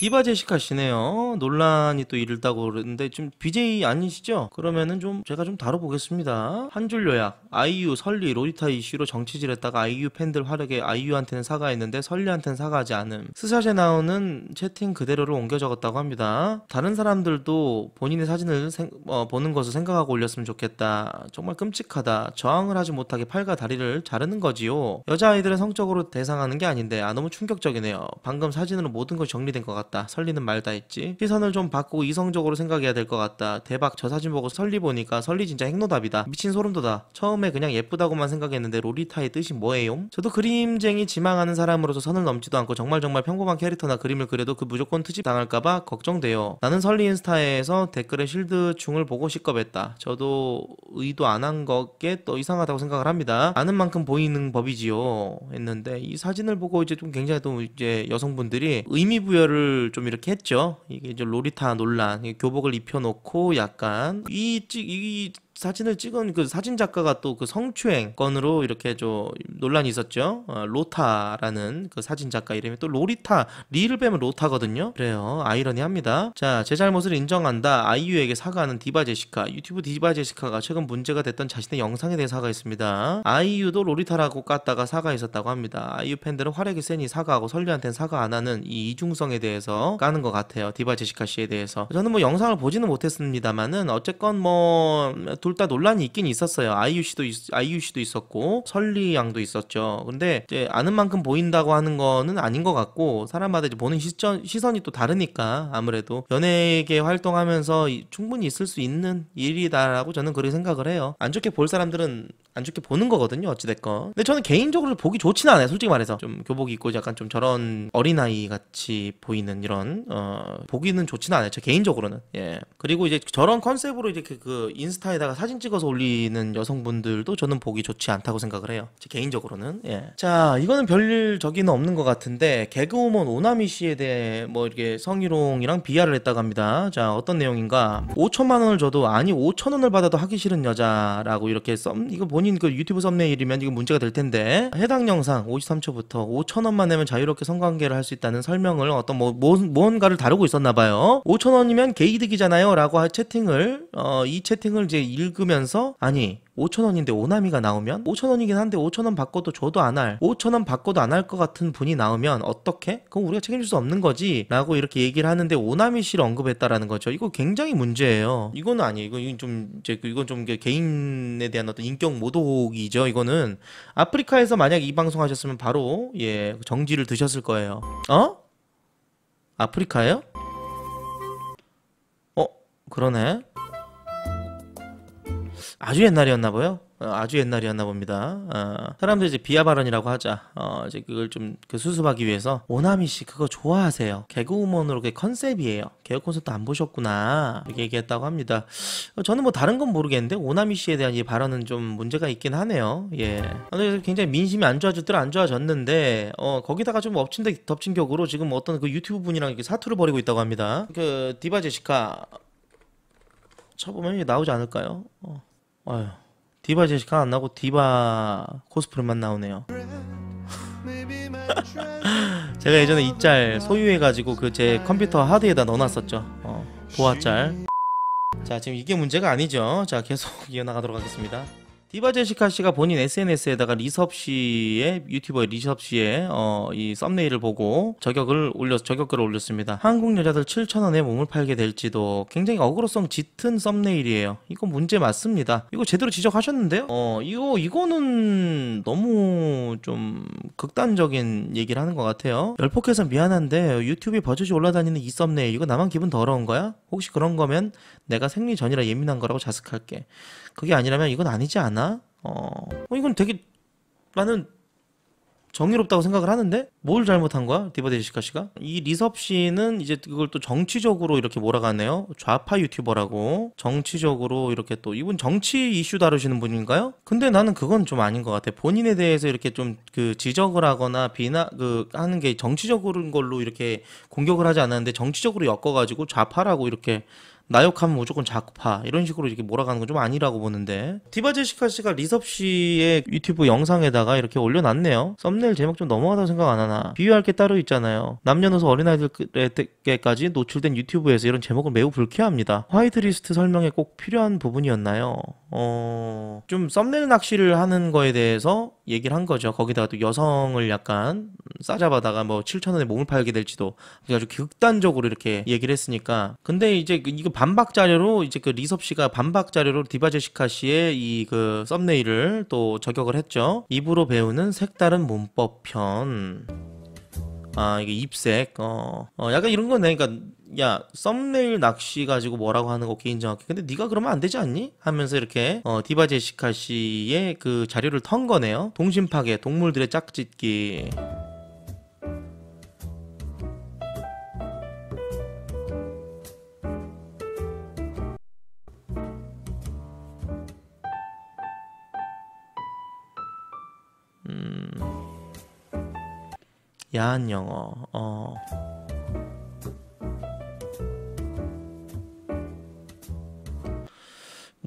디바 제시카 씨네요. 논란이 또 이르다고 그러는데 지금 BJ 아니시죠? 그러면은 좀 제가 좀 다뤄보겠습니다. 한 줄 요약. 아이유, 설리, 로리타 이슈로 정치질했다가 아이유 팬들 화력에 아이유한테는 사과했는데 설리한테는 사과하지 않음. 스샷에 나오는 채팅 그대로를 옮겨 적었다고 합니다. 다른 사람들도 본인의 사진을 생, 어, 보는 것을 생각하고 올렸으면 좋겠다. 정말 끔찍하다. 저항을 하지 못하게 팔과 다리를 자르는 거지요. 여자아이들은 성적으로 대상하는 게 아닌데 아 너무 충격적이네요. 방금 사진으로 모든 것이 정리된 것 같아. 같다. 설리는 말다 했지. 시선을 좀 바꾸고 이성적으로 생각해야 될 것 같다. 대박 저 사진 보고 설리 보니까 설리 진짜 핵노답이다. 미친 소름 돋아. 처음에 그냥 예쁘다고만 생각했는데 로리타의 뜻이 뭐예요? 저도 그림쟁이 지망하는 사람으로서 선을 넘지도 않고 정말 정말 평범한 캐릭터나 그림을 그려도 그 무조건 트집 당할까봐 걱정돼요. 나는 설리 인스타에서 댓글에 실드 중을 보고 시겁했다. 저도 의도 안 한 것게 또 이상하다고 생각을 합니다. 아는 만큼 보이는 법이지요. 했는데 이 사진을 보고 이제 좀 굉장히 또 이제 여성분들이 의미 부여를 교복을 좀 이렇게 했죠. 이게 이제 로리타 논란, 교복을 입혀놓고 약간 이, 이 사진을 찍은 그 사진 작가가 또 그 성추행 건으로 이렇게 좀 논란이 있었죠. 어, 로타라는 그 사진 작가 이름이 또 로리타 리를 빼면 로타거든요. 그래요. 아이러니합니다. 자, 제 잘못을 인정한다. 아이유에게 사과하는 디바 제시카. 유튜브 디바 제시카가 최근 문제가 됐던 자신의 영상에 대해 사과했습니다. 아이유도 로리타라고 깠다가 사과했었다고 합니다. 아이유 팬들은 화력이 세니 사과하고 설리한테는 사과 안 하는 이 이중성에 대해서 까는 것 같아요. 디바 제시카 씨에 대해서. 저는 뭐 영상을 보지는 못했습니다만은 어쨌건 뭐 둘다 논란이 있긴 있었어요. IUC도 IUC도 있었고 설리양도 있었죠. 근데 이제 아는 만큼 보인다고 하는 거는 아닌 것 같고 사람마다 이제 보는 시선 시선이 또 다르니까 아무래도 연예계 활동하면서 충분히 있을 수 있는 일이다라고 저는 그렇게 생각을 해요. 안 좋게 볼 사람들은 안 좋게 보는 거거든요. 어찌됐건. 근데 저는 개인적으로 보기 좋지는 않아요. 솔직히 말해서. 좀 교복 입고 약간 좀 저런 어린아이 같이 보이는 이런, 어, 보기는 좋지는 않아요. 저 개인적으로는. 예. 그리고 이제 저런 컨셉으로 이렇게 그, 그 인스타에다가 사진 찍어서 올리는 여성분들도 저는 보기 좋지 않다고 생각을 해요. 제 개인적으로는. 예. 자, 이거는 별일 저기는 없는 것 같은데 개그우먼 오나미 씨에 대해 뭐 이렇게 성희롱이랑 비하를 했다고 합니다. 자, 어떤 내용인가? 5천만 원을 줘도 아니 5천 원을 받아도 하기 싫은 여자라고 이렇게 썸 이거 본인 그 유튜브 썸네일이면 이거 문제가 될 텐데 해당 영상 53초부터 5천 원만 내면 자유롭게 성관계를 할 수 있다는 설명을 어떤 뭐, 뭐 뭔가를 다루고 있었나 봐요. 5천 원이면 게이득이잖아요라고 채팅을 어, 이 채팅을 이제 일 읽으면서 아니 5천원인데 오나미가 나오면 5천원이긴 한데 5천원 바꿔도 줘도 안할 5천원 바꿔도 안 할 것 같은 분이 나오면 어떻게? 그럼 우리가 책임질 수 없는 거지 라고 이렇게 얘기를 하는데 오나미 씨를 언급했다라는 거죠 이거 굉장히 문제예요 이거는 아니에요 이건 좀 이제 그 이건 좀 개인에 대한 어떤 인격 모독이죠 이거는 아프리카에서 만약 이 방송 하셨으면 바로 예 정지를 드셨을 거예요 어? 아프리카예요? 어? 그러네 아주 옛날이었나 봐요. 어, 아주 옛날이었나 봅니다. 어, 사람들 이제 비하 발언이라고 하자. 어, 이제 그걸 좀 그 수습하기 위해서 오나미 씨 그거 좋아하세요. 개그우먼으로 그 컨셉이에요. 개그 콘서트 안 보셨구나. 이렇게 얘기했다고 합니다. 어, 저는 뭐 다른 건 모르겠는데 오나미 씨에 대한 이 발언은 좀 문제가 있긴 하네요. 예. 아, 굉장히 민심이 안 좋아졌더라 안 좋아졌는데 어, 거기다가 좀 엎친 데 덮친 격으로 지금 어떤 그 유튜브 분이랑 이렇게 사투를 벌이고 있다고 합니다. 그 디바 제시카 쳐보면 나오지 않을까요? 어. 아휴 디바 제시카 안 나고 디바 코스프레만 나오네요 제가 예전에 이 짤 소유해가지고 그 제 컴퓨터 하드에다 넣어놨었죠 어, 보아짤 자 지금 이게 문제가 아니죠 자 계속 이어나가도록 하겠습니다 디바 제시카 씨가 본인 SNS에다가 리섭 씨의 유튜버 리섭 씨의 어, 이 썸네일을 보고 저격을 올렸 저격글을 올렸습니다. 한국 여자들 7천 원에 몸을 팔게 될지도 굉장히 어그로성 짙은 썸네일이에요. 이거 문제 맞습니다. 이거 제대로 지적하셨는데요. 어 이거 이거는 너무 좀 극단적인 얘기를 하는 것 같아요. 열폭해서 미안한데 유튜브에 버젓이 올라다니는 이 썸네일 이거 나만 기분 더러운 거야? 혹시 그런 거면 내가 생리 전이라 예민한 거라고 자숙할게. 그게 아니라면 이건 아니지 않아? 어. 어, 이건 되게 나는 정의롭다고 생각을 하는데 뭘 잘못한 거야 디바데시카 씨가 이 리섭 씨는 이제 그걸 또 정치적으로 이렇게 몰아가네요 좌파 유튜버라고 정치적으로 이렇게 또 이분 정치 이슈 다루시는 분인가요? 근데 나는 그건 좀 아닌 것 같아 본인에 대해서 이렇게 좀 그 지적을 하거나 비나 그 하는 게 정치적인 걸로 이렇게 공격을 하지 않았는데 정치적으로 엮어가지고 좌파라고 이렇게 나욕하면 무조건 자쿠파 이런 식으로 이렇게 몰아가는 건 좀 아니라고 보는데 디바 제시카 씨가 리섭 씨의 유튜브 영상에다가 이렇게 올려놨네요 썸네일 제목 좀넘어가다 생각 안 하나 비유할 게 따로 있잖아요 남녀노소 어린아이들에게까지 노출된 유튜브에서 이런 제목은 매우 불쾌합니다 화이트리스트 설명에 꼭 필요한 부분이었나요? 어... 좀 썸네일 낚시를 하는 거에 대해서 얘기를 한 거죠. 거기다가 또 여성을 약간 싸잡아다가 뭐 7천 원에 몸을 팔게 될지도 아주 극단적으로 이렇게 얘기를 했으니까 근데 이제 그 이거 반박 자료로 이제 그 리섭 씨가 반박 자료로 디바제시카 씨의 이 그 썸네일을 또 저격을 했죠. 입으로 배우는 색다른 몸법 편. 아 이게 입색 어, 어 약간 이런 건데 그러니까 야 썸네일 낚시 가지고 뭐라고 하는 거 개인 정확히 근데 네가 그러면 안 되지 않니? 하면서 이렇게 어, 디바 제시카 씨의 그 자료를 턴 거네요 동심 파괴 동물들의 짝짓기 음... 야한 영어 어...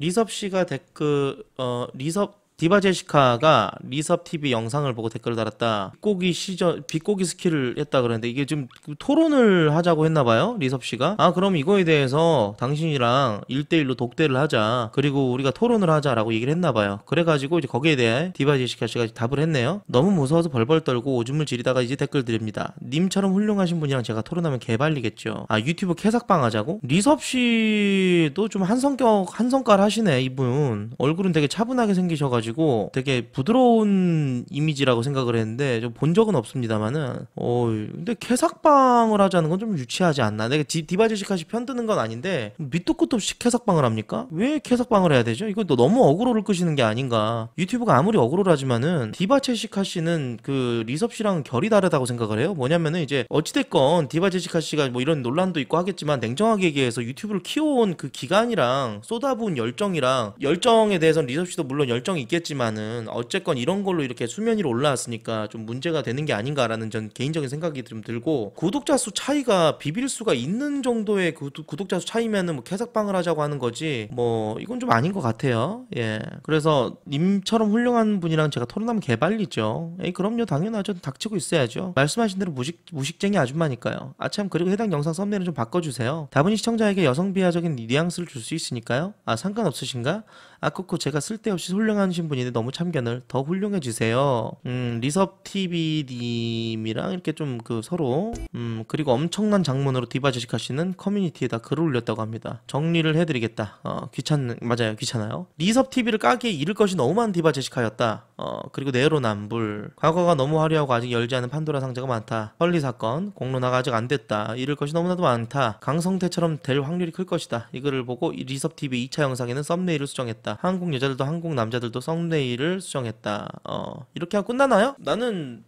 리섭 씨가 댓글 어 리섭 디바 제시카가 리섭 TV 영상을 보고 댓글을 달았다. 비꼬기 시절 비꼬기 스킬을 했다 그랬는데 이게 지금 토론을 하자고 했나 봐요. 리섭 씨가. 아, 그럼 이거에 대해서 당신이랑 1대1로 독대를 하자. 그리고 우리가 토론을 하자라고 얘기를 했나 봐요. 그래 가지고 이제 거기에 대해 디바 제시카 씨가 답을 했네요. 너무 무서워서 벌벌 떨고 오줌을 지리다가 이제 댓글 드립니다. 님처럼 훌륭하신 분이랑 제가 토론하면 개발리겠죠. 아, 유튜브 캐삭방 하자고? 리섭 씨도 좀 한성격 한성깔 하시네, 이분. 얼굴은 되게 차분하게 생기셔 가지고 가지고 되게 부드러운 이미지라고 생각을 했는데 좀 본 적은 없습니다만은 어 근데 캐삭방을 하자는 건 좀 유치하지 않나 내가 디, 바제시카시 편드는 건 아닌데 밑도 끝도 없이 캐삭방을 합니까? 왜 캐삭방을 해야 되죠? 이거 너무 어그로를 끄시는 게 아닌가 유튜브가 아무리 어그로를 하지만은 디바제시카씨는 그 리섭씨랑 결이 다르다고 생각을 해요 뭐냐면은 이제 어찌됐건 디바제시카씨가 뭐 이런 논란도 있고 하겠지만 냉정하게 얘기해서 유튜브를 키워온 그 기간이랑 쏟아부은 열정이랑 열정에 대해서는 리섭씨도 물론 열정이 있겠 있겠지만은 어쨌건 이런 걸로 이렇게 수면 위로 올라왔으니까 좀 문제가 되는 게 아닌가라는 전 개인적인 생각이 좀 들고 구독자 수 차이가 비빌 수가 있는 정도의 구, 구독자 수 차이면은 뭐 캐삭방을 하자고 하는 거지 뭐 이건 좀 아닌 것 같아요. 예. 그래서 님처럼 훌륭한 분이랑 제가 토론하면 개발리죠. 에이 그럼요 당연하죠. 닥치고 있어야죠. 말씀하신 대로 무식 무식쟁이 아줌마니까요. 아참 그리고 해당 영상 썸네일을 좀 바꿔주세요. 다분히 시청자에게 여성 비하적인 뉘앙스를 줄 수 있으니까요. 아 상관없으신가? 아쿠코 제가 쓸데없이 훌륭하신 분인데 너무 참견을 더 훌륭해 주세요. 음, 리섭 TV 님이랑 이렇게 좀 그 서로 음, 그리고 엄청난 장문으로 디바 주식하시는 커뮤니티에다 글을 올렸다고 합니다. 정리를 해드리겠다. 어, 귀찮 맞아요 귀찮아요. 리섭 TV를 까기에 이를 것이 너무 많은 디바 제시하였다 어, 그리고 내로남불. 과거가 너무 화려하고 아직 열지 않은 판도라 상자가 많다. 헐리 사건 공론화가 아직 안 됐다. 잃을 것이 너무나도 많다. 강성태처럼 될 확률이 클 것이다. 이 글을 보고 리섭 TV 2차 영상에는 썸네일을 수정했다. 한국 여자들도 한국 남자들도 썸네일을 수정했다. 어, 이렇게 하고 끝나나요? 나는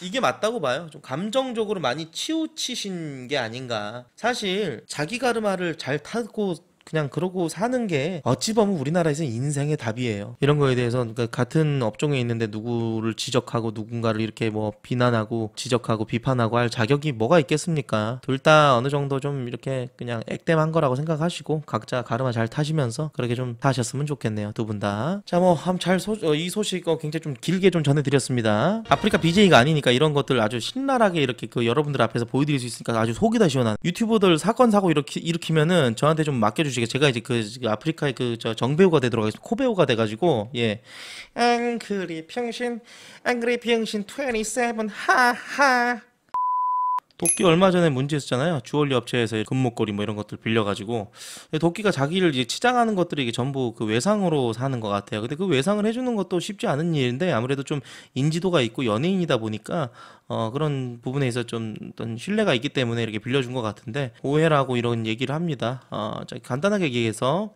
이게 맞다고 봐요. 좀 감정적으로 많이 치우치신 게 아닌가. 사실 자기 가르마를 잘 타고 그냥 그러고 사는 게 어찌 보면 우리나라에서 인생의 답이에요. 이런 거에 대해서 그러니까 같은 업종에 있는데 누구를 지적하고 누군가를 이렇게 뭐 비난하고 지적하고 비판하고 할 자격이 뭐가 있겠습니까? 둘 다 어느 정도 좀 이렇게 그냥 액땜한 거라고 생각하시고 각자 가르마 잘 타시면서 그렇게 좀 타셨으면 좋겠네요. 두 분 다. 자, 뭐잘 소, 어, 이 소식 어, 굉장히 좀 길게 좀 전해드렸습니다. 아프리카 BJ가 아니니까 이런 것들 아주 신랄하게 이렇게 그 여러분들 앞에서 보여드릴 수 있으니까 아주 속이 다 시원한 유튜버들 사건 사고 이렇게 일으키면은 저한테 좀 맡겨주시. 주시겠 제가 이제 그 아프리카의 그저 정배우가 되도록 하겠습니다. 코배우가 돼가지고 예. 앵그리 평신 앵그리 평신 27 하하 도끼 얼마 전에 문제였잖아요. 주얼리 업체에서 금목걸이 뭐 이런 것들 빌려가지고 도끼가 자기를 이제 치장하는 것들이 이게 전부 그 외상으로 사는 것 같아요. 근데 그 외상을 해주는 것도 쉽지 않은 일인데 아무래도 좀 인지도가 있고 연예인이다 보니까 어 그런 부분에 있어 좀 어떤 신뢰가 있기 때문에 이렇게 빌려준 것 같은데 오해라고 이런 얘기를 합니다. 어 간단하게 얘기해서.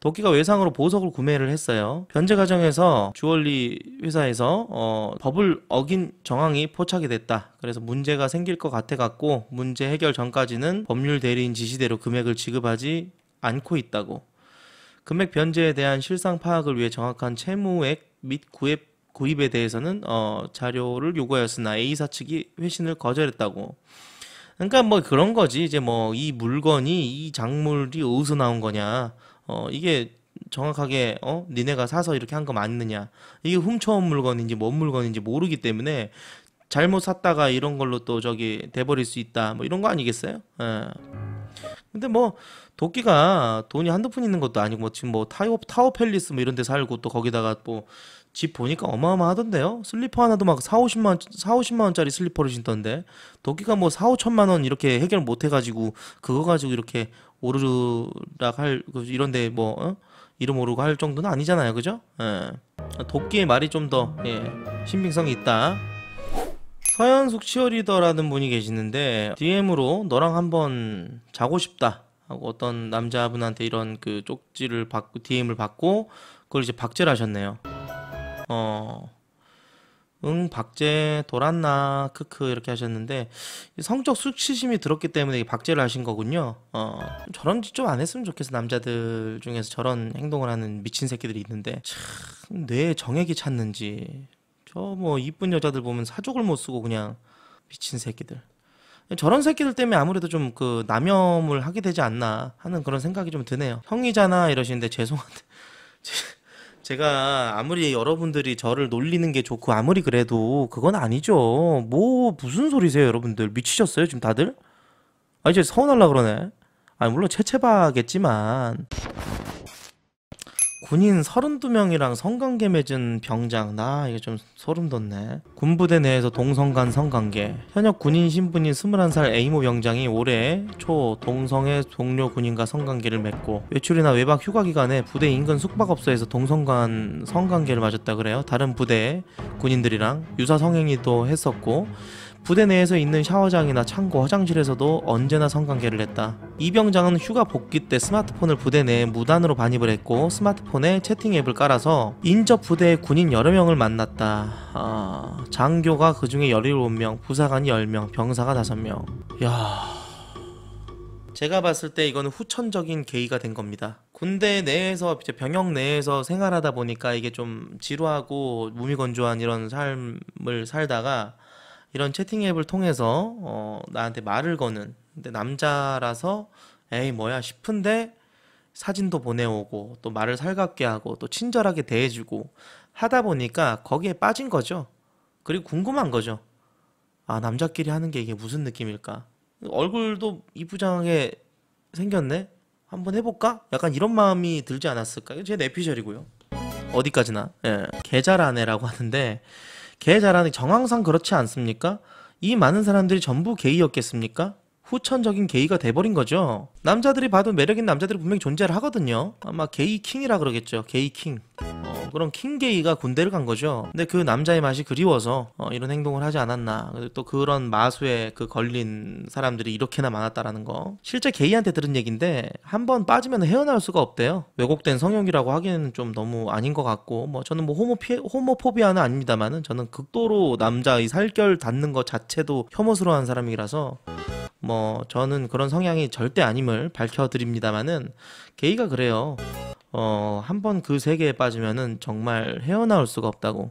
도끼가 외상으로 보석을 구매를 했어요. 변제 과정에서 주얼리 회사에서 어, 법을 어긴 정황이 포착이 됐다. 그래서 문제가 생길 것 같아 갖고 문제 해결 전까지는 법률 대리인 지시대로 금액을 지급하지 않고 있다고. 금액 변제에 대한 실상 파악을 위해 정확한 채무액 및 구입 구입에 대해서는 어, 자료를 요구하였으나 A사 측이 회신을 거절했다고. 그러니까 뭐 그런 거지. 이제 뭐 이 물건이 이 작물이 어디서 나온 거냐. 어, 이게 정확하게 어 니네가 사서 이렇게 한 거 맞느냐 이게 훔쳐온 물건인지 뭔 물건인지 모르기 때문에 잘못 샀다가 이런 걸로 또 저기 돼버릴 수 있다 뭐 이런 거 아니겠어요? 예. 근데 뭐 도끼가 돈이 한두 푼 있는 것도 아니고 뭐 지금 뭐 타워 타워 팰리스 뭐 이런 데 살고 또 거기다가 뭐집 보니까 어마어마하던데요. 슬리퍼 하나도 막 4, 50만 원, 4, 50만 원짜리 슬리퍼를 신던데 도끼가 뭐 4, 5천만 원 이렇게 해결 못 해가지고 그거 가지고 이렇게 오르락 할 그 이런데 뭐 어? 이름 오르고 할 정도는 아니잖아요, 그죠? 예. 도끼의 말이 좀더 예. 신빙성이 있다. 서현숙 치어리더라는 분이 계시는데 DM으로 너랑 한번 자고 싶다 하고 어떤 남자분한테 이런 그 쪽지를 받고 DM을 받고 그걸 이제 박제를 하셨네요. 어 응, 박제 돌았나, 크크, 이렇게 하셨는데, 성적 수치심이 들었기 때문에 박제를 하신 거군요. 어, 저런 짓 좀 안 했으면 좋겠어. 남자들 중에서 저런 행동을 하는 미친 새끼들이 있는데, 참, 뇌 정액이 찼는지. 저 뭐, 이쁜 여자들 보면 사족을 못 쓰고 그냥, 미친 새끼들. 저런 새끼들 때문에 아무래도 좀 그 남염을 하게 되지 않나 하는 그런 생각이 좀 드네요. 형이잖아 이러시는데 죄송한데 제가 아무리 여러분들이 저를 놀리는 게 좋고 아무리 그래도 그건 아니죠. 뭐 무슨 소리세요, 여러분들? 미치셨어요, 지금 다들? 아 이제 서운할라 그러네. 아 물론 채채바겠지만. 군인 32명이랑 성관계 맺은 병장 나 이게 좀 소름 돋네 군부대 내에서 동성 간 성관계 현역 군인 신분인 21살 A모 병장이 올해 초 동성애 동료 군인과 성관계를 맺고 외출이나 외박 휴가 기간에 부대 인근 숙박업소에서 동성 간 성관계를 맞았다 그래요 다른 부대 군인들이랑 유사 성행위도 했었고 부대 내에서 있는 샤워장이나 창고, 화장실에서도 언제나 성관계를 했다. 이병장은 휴가 복귀 때 스마트폰을 부대 내에 무단으로 반입을 했고 스마트폰에 채팅 앱을 깔아서 인접 부대의 군인 여러 명을 만났다. 아, 장교가 그 중에 17명, 부사관이 10명, 병사가 5명. 야... 제가 봤을 때 이거는 후천적인 계기가 된 겁니다. 군대 내에서 이제 병역 내에서 생활하다 보니까 이게 좀 지루하고 무미건조한 이런 삶을 살다가 이런 채팅 앱을 통해서 어, 나한테 말을 거는 근데 남자라서 에이 뭐야 싶은데 사진도 보내오고 또 말을 살갑게 하고 또 친절하게 대해주고 하다 보니까 거기에 빠진 거죠. 그리고 궁금한 거죠. 아 남자끼리 하는 게 이게 무슨 느낌일까? 얼굴도 이쁘장하게 생겼네. 한번 해볼까? 약간 이런 마음이 들지 않았을까? 제 내피셜이고요. 어디까지나 예. 계절 아에라고 하는데 개 잘하는 정황상 그렇지 않습니까? 이 많은 사람들이 전부 게이였겠습니까? 후천적인 게이가 돼버린 거죠. 남자들이 봐도 매력 있는 남자들이 분명히 존재를 하거든요. 아마 게이 킹이라 그러겠죠. 게이 킹. 어, 그런 킹게이가 군대를 간 거죠. 근데 그 남자의 맛이 그리워서 어, 이런 행동을 하지 않았나. 또 그런 마수에 그 걸린 사람들이 이렇게나 많았다라는 거. 실제 게이한테 들은 얘기인데 한 번 빠지면 헤어나올 수가 없대요. 왜곡된 성형이라고 하기에는 좀 너무 아닌 것 같고 뭐 저는 뭐 호모 피 호모포비아는 아닙니다만은 저는 극도로 남자의 살결 닿는 것 자체도 혐오스러워하는 사람이라서 뭐 저는 그런 성향이 절대 아님을 밝혀드립니다만은 게이가 그래요. 어, 한번 그 세계에 빠지면은 정말 헤어나올 수가 없다고.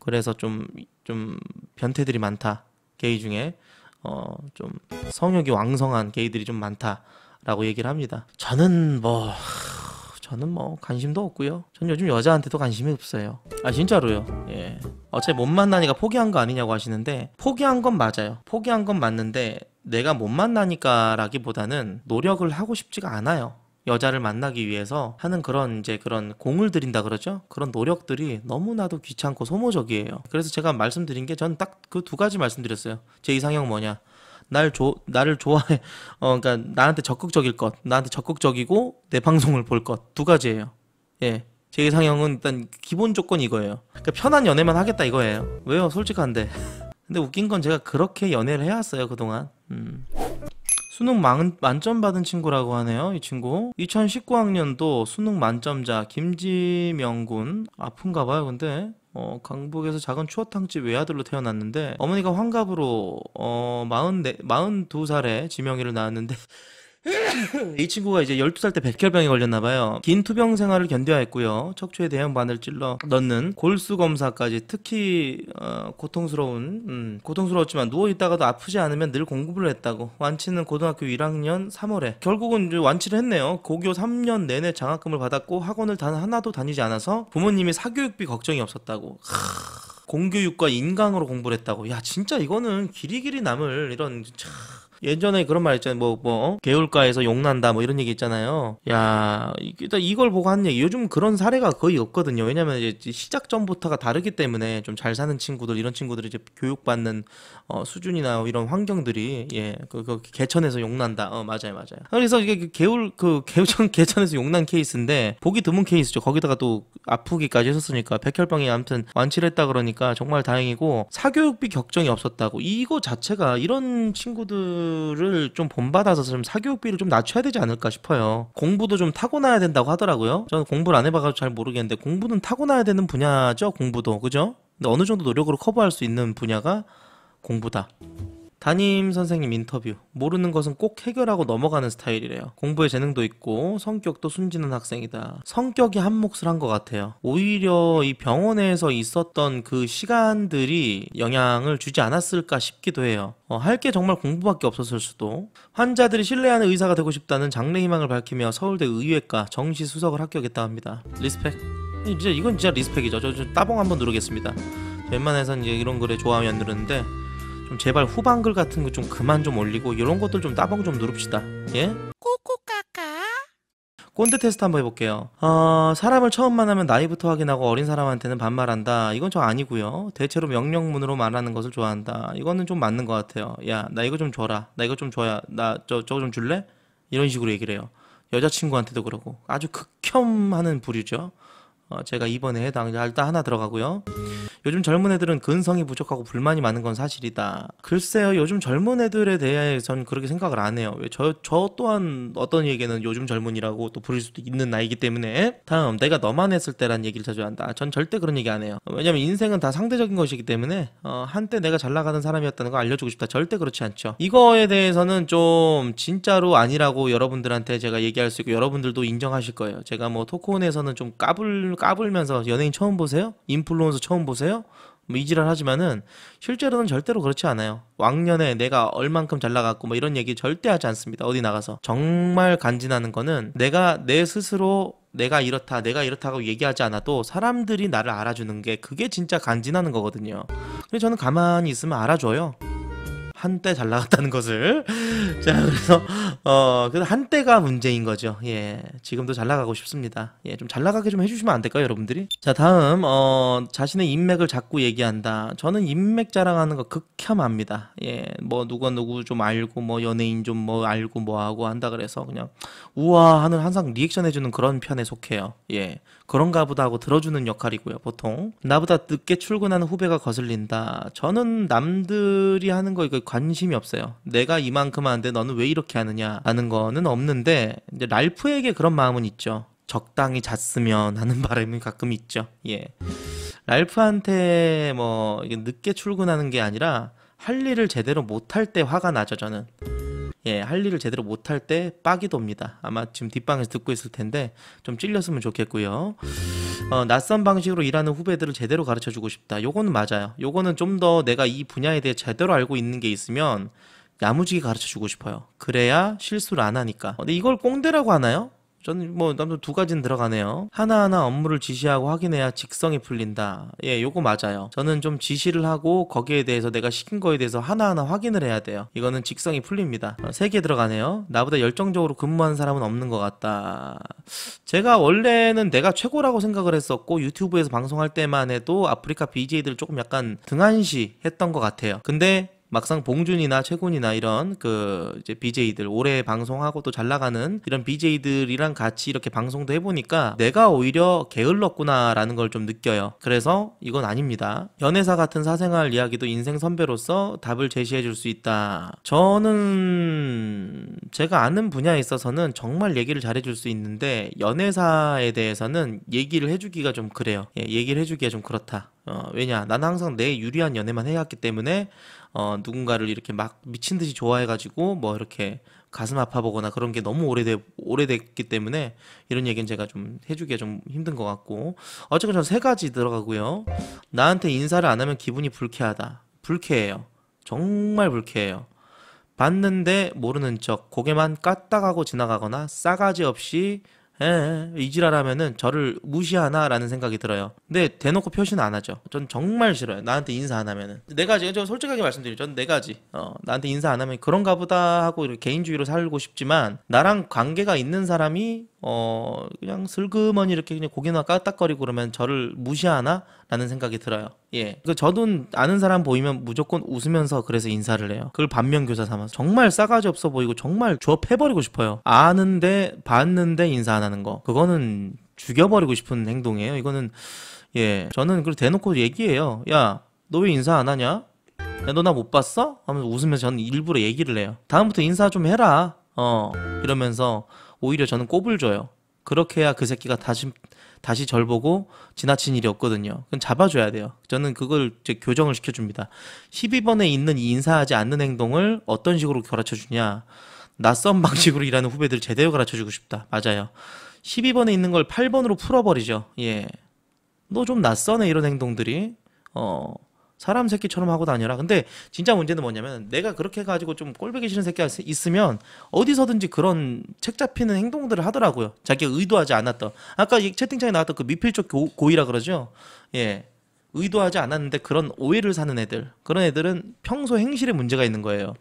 그래서 좀, 좀 변태들이 많다. 게이 중에. 어, 좀 성욕이 왕성한 게이들이 좀 많다라고 얘기를 합니다. 저는 뭐, 저는 뭐 관심도 없고요. 전 요즘 여자한테도 관심이 없어요. 아 진짜로요. 예. 어차피 못 만나니까 포기한 거 아니냐고 하시는데 포기한 건 맞아요. 포기한 건 맞는데 내가 못 만나니까라기보다는 노력을 하고 싶지가 않아요. 여자를 만나기 위해서 하는 그런 이제 그런 공을 들인다 그러죠? 그런 노력들이 너무나도 귀찮고 소모적이에요. 그래서 제가 말씀드린 게 전 딱 그 두 가지 말씀드렸어요. 제 이상형 뭐냐? 날 조, 나를 좋아해. 어, 그러니까 나한테 적극적일 것, 나한테 적극적이고 내 방송을 볼 것 두 가지예요. 예. 제 이상형은 일단 기본 조건 이거예요. 그러니까 편한 연애만 하겠다 이거예요. 왜요? 솔직한데. 근데 웃긴 건 제가 그렇게 연애를 해왔어요 그동안 음. 수능 만, 만점 받은 친구라고 하네요 이 친구 2019학년도 수능 만점자 김지명군 아픈가 봐요 근데 어, 강북에서 작은 추어탕집 외아들로 태어났는데 어머니가 환갑으로 어, 44, 42살에 지명이를 낳았는데 이 친구가 이제 12살 때 백혈병에 걸렸나 봐요. 긴 투병 생활을 견뎌야 했고요. 척추에 대형 바늘 찔러 넣는 골수 검사까지 특히 어, 고통스러운 음, 고통스러웠지만 누워 있다가도 아프지 않으면 늘 공부를 했다고. 완치는 고등학교 1학년 3월에 결국은 이제 완치를 했네요. 고교 3년 내내 장학금을 받았고 학원을 단 하나도 다니지 않아서 부모님이 사교육비 걱정이 없었다고. 하... 공교육과 인강으로 공부를 했다고. 야, 진짜 이거는 길이 길이 남을 이런 참 예전에 그런 말 있잖아요. 뭐, 뭐, 어? 개울가에서 용난다, 뭐 이런 얘기 있잖아요. 야, 일단 이걸 보고 하는 얘기. 요즘 그런 사례가 거의 없거든요. 왜냐면 이제 시작점부터가 다르기 때문에 좀 잘 사는 친구들, 이런 친구들이 이제 교육받는 어, 수준이나 이런 환경들이, 예, 그, 그 개천에서 용난다. 어, 맞아요, 맞아요. 아, 그래서 이게 그 개울, 그, 개천, 개천에서 용난 케이스인데, 보기 드문 케이스죠. 거기다가 또 아프기까지 했었으니까, 백혈병이 아무튼 완치를 했다 그러니까 정말 다행이고, 사교육비 격정이 없었다고. 이거 자체가 이런 친구들 선수들을 좀 본받아서 좀 사교육비를 좀 낮춰야 되지 않을까 싶어요. 공부도 좀 타고나야 된다고 하더라고요. 저는 공부를 안 해봐서 잘 모르겠는데 공부는 타고나야 되는 분야죠. 공부도 그죠? 근데 어느 정도 노력으로 커버할 수 있는 분야가 공부다. 담임 선생님 인터뷰. 모르는 것은 꼭 해결하고 넘어가는 스타일이래요. 공부에 재능도 있고 성격도 순진한 학생이다. 성격이 한 몫을 한 것 같아요. 오히려 이 병원에서 있었던 그 시간들이 영향을 주지 않았을까 싶기도 해요. 어, 할게 정말 공부밖에 없었을 수도. 환자들이 신뢰하는 의사가 되고 싶다는 장래 희망을 밝히며 서울대 의외과 정시 수석을 합격했다 합니다. 리스펙. 이제 이건 진짜 리스펙이죠. 저, 저 따봉 한번 누르겠습니다. 웬만해선 이런 글에 좋아하면 누르는데 좀 제발 후반글 같은 거 좀 그만 좀 올리고 이런 것들 좀 따봉 좀 누릅시다. 예? 꼬꼬까까. 꼰대 테스트 한번 해볼게요. 어, 사람을 처음 만나면 나이부터 확인하고 어린 사람한테는 반말한다. 이건 저 아니고요. 대체로 명령문으로 말하는 것을 좋아한다. 이거는 좀 맞는 것 같아요. 야, 나 이거 좀 줘라. 나 이거 좀 줘야. 나 저 저거 좀 줄래? 이런 식으로 얘기를 해요. 여자친구한테도 그러고 아주 극혐하는 부류죠. 어, 제가 이번에 해당 자 일단 하나 들어가고요. 요즘 젊은 애들은 근성이 부족하고 불만이 많은 건 사실이다. 글쎄요, 요즘 젊은 애들에 대해 전 그렇게 생각을 안 해요. 저, 저 또한 어떤 얘기는 요즘 젊은이라고 또 부를 수도 있는 나이기 때문에. 다음, 내가 너만 했을 때란 얘기를 자주 한다. 전 절대 그런 얘기 안 해요. 왜냐면 인생은 다 상대적인 것이기 때문에, 어, 한때 내가 잘 나가는 사람이었다는 걸 알려주고 싶다. 절대 그렇지 않죠. 이거에 대해서는 좀 진짜로 아니라고 여러분들한테 제가 얘기할 수 있고 여러분들도 인정하실 거예요. 제가 뭐 토크온에서는 좀 까불 까불면서 연예인 처음 보세요? 인플루언서 처음 보세요? 뭐 이지랄 하지만은 실제로는 절대로 그렇지 않아요. 왕년에 내가 얼만큼 잘 나갔고 뭐 이런 얘기 절대 하지 않습니다. 어디 나가서 정말 간지나는 거는 내가 내 스스로 내가 이렇다, 내가 이렇다고 얘기하지 않아도 사람들이 나를 알아주는 게 그게 진짜 간지나는 거거든요. 근데 저는 가만히 있으면 알아줘요. 한때 잘 나갔다는 것을 자 그래서 어 그래서 한때가 문제인 거죠 예 지금도 잘 나가고 싶습니다 예 좀 잘 나가게 좀 해주시면 안 될까요 여러분들이 자 다음 어 자신의 인맥을 자꾸 얘기한다 저는 인맥 자랑하는 거 극혐합니다 예 뭐 누가 누구 좀 알고 뭐 연예인 좀 뭐 알고 뭐 하고 한다 그래서 그냥 우와 하는 항상 리액션 해주는 그런 편에 속해요 예 그런가 보다 하고 들어주는 역할이고요, 보통. 나보다 늦게 출근하는 후배가 거슬린다. 저는 남들이 하는 거에 그 관심이 없어요. 내가 이만큼 하는데 너는 왜 이렇게 하느냐 하는 거는 없는데 이제 랄프에게 그런 마음은 있죠. 적당히 잤으면 하는 바람이 가끔 있죠. 예. 랄프한테 뭐 늦게 출근하는 게 아니라 할 일을 제대로 못할 때 화가 나죠, 저는. 예, 할 일을 제대로 못할 때 빡이 돕니다. 아마 지금 뒷방에서 듣고 있을 텐데 좀 찔렸으면 좋겠고요. 어, 낯선 방식으로 일하는 후배들을 제대로 가르쳐 주고 싶다. 요거는 맞아요. 요거는 좀 더 내가 이 분야에 대해 제대로 알고 있는 게 있으면 야무지게 가르쳐 주고 싶어요. 그래야 실수를 안 하니까. 근데 이걸 꽁대라고 하나요? 저는 뭐남들두 가지는 들어가네요. 하나하나 업무를 지시하고 확인해야 직성이 풀린다. 예, 요거 맞아요. 저는 좀 지시를 하고 거기에 대해서 내가 시킨 거에 대해서 하나하나 확인을 해야 돼요. 이거는 직성이 풀립니다. 어, 세개 들어가네요. 나보다 열정적으로 근무하는 사람은 없는 것 같다. 제가 원래는 내가 최고라고 생각을 했었고 유튜브에서 방송할 때만 해도 아프리카 BJ들 조금 약간 등한시 했던 것 같아요. 근데 막상 봉준이나 최곤이나 이런 그 이제 BJ들 올해 방송하고 또 잘 나가는 이런 BJ들이랑 같이 이렇게 방송도 해보니까 내가 오히려 게을렀구나라는 걸 좀 느껴요. 그래서 이건 아닙니다. 연애사 같은 사생활 이야기도 인생 선배로서 답을 제시해 줄 수 있다. 저는 제가 아는 분야에 있어서는 정말 얘기를 잘해 줄 수 있는데 연애사에 대해서는 얘기를 해주기가 좀 그래요. 예, 얘기를 해주기가 좀 그렇다. 어, 왜냐? 나는 항상 내 유리한 연애만 해왔기 때문에 어, 누군가를 이렇게 막 미친 듯이 좋아해가지고 뭐 이렇게 가슴 아파보거나 그런 게 너무 오래돼 오래됐기 때문에 이런 얘기는 제가 좀 해주기가 좀 힘든 것 같고 어쨌건 전세 가지 들어가고요. 나한테 인사를 안 하면 기분이 불쾌하다. 불쾌해요. 정말 불쾌해요. 봤는데 모르는 척 고개만 까딱하고 지나가거나 싸가지 없이 에, 이지랄하면은 저를 무시하나라는 생각이 들어요. 근데 대놓고 표시는 안 하죠. 전 정말 싫어요. 나한테 인사 안 하면은. 네 가지. 저 솔직하게 말씀드리죠. 전네 가지. 어, 나한테 인사 안 하면 그런가 보다 하고 개인주의로 살고 싶지만 나랑 관계가 있는 사람이 어 그냥 슬그머니 이렇게 그냥 고개나 까딱거리고 그러면 저를 무시하나라는 생각이 들어요. 예. 그 저도 아는 사람 보이면 무조건 웃으면서 그래서 인사를 해요. 그걸 반면 교사 삼아서 정말 싸가지 없어 보이고 정말 조업 해버리고 싶어요. 아는데 봤는데 인사 안 하는 거 그거는 죽여버리고 싶은 행동이에요. 이거는 예 저는 그 대놓고 얘기해요. 야 너 왜 인사 안 하냐? 야너 나 못 봤어? 하면서 웃으면서 저는 일부러 얘기를 해요. 다음부터 인사 좀 해라. 어 이러면서 오히려 저는 꼽을 줘요. 그렇게 해야 그 새끼가 다시 다시 절 보고 지나친 일이 없거든요. 그건 잡아줘야 돼요. 저는 그걸 이제 교정을 시켜줍니다. 12번에 있는 인사하지 않는 행동을 어떤 식으로 가르쳐주냐. 낯선 방식으로 일하는 후배들 제대로 가르쳐주고 싶다. 맞아요. 12번에 있는 걸 8번으로 풀어버리죠. 예. 너 좀 낯선해, 이런 행동들이. 어, 사람 새끼처럼 하고 다녀라. 근데 진짜 문제는 뭐냐면 내가 그렇게 해가지고 좀 꼴보기 싫은 새끼가 있으면 어디서든지 그런 책 잡히는 행동들을 하더라고요. 자기가 의도하지 않았던. 아까 채팅창에 나왔던 그 미필적 고, 의라 그러죠. 예. 의도하지 않았는데 그런 오해를 사는 애들. 그런 애들은 평소 행실에 문제가 있는 거예요.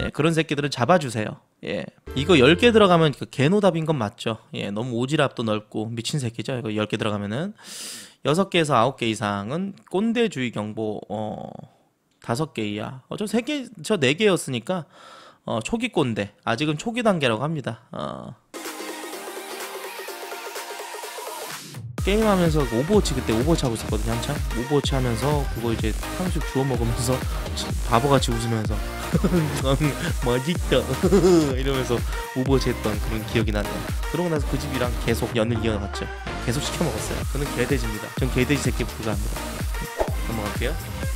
예, 그런 새끼들은 잡아주세요. 예. 이거 10개 들어가면 그 개노답인 건 맞죠. 예, 너무 오지랖도 넓고 미친 새끼죠. 이거 10개 들어가면은. 6 개에서 9개 이상은 꼰대주의 경보 어5개 이하. 어, 어 저3 개, 저4 개였으니까 어, 초기 꼰대. 아직은 초기 단계라고 합니다. 어. 게임하면서 그 오버워치 그때 오버워치 하고 있었거든요 한창 오버워치 하면서 그거 이제 탕수육 주워 먹으면서 바보같이 웃으면서 맛있다 이러면서 오버워치 했던 그런 기억이 나네요 그러고 나서 그 집이랑 계속 연을 이어갔죠 계속 시켜 먹었어요 저는 개돼지입니다 전 개돼지 새끼 불가합니다 넘어갈게요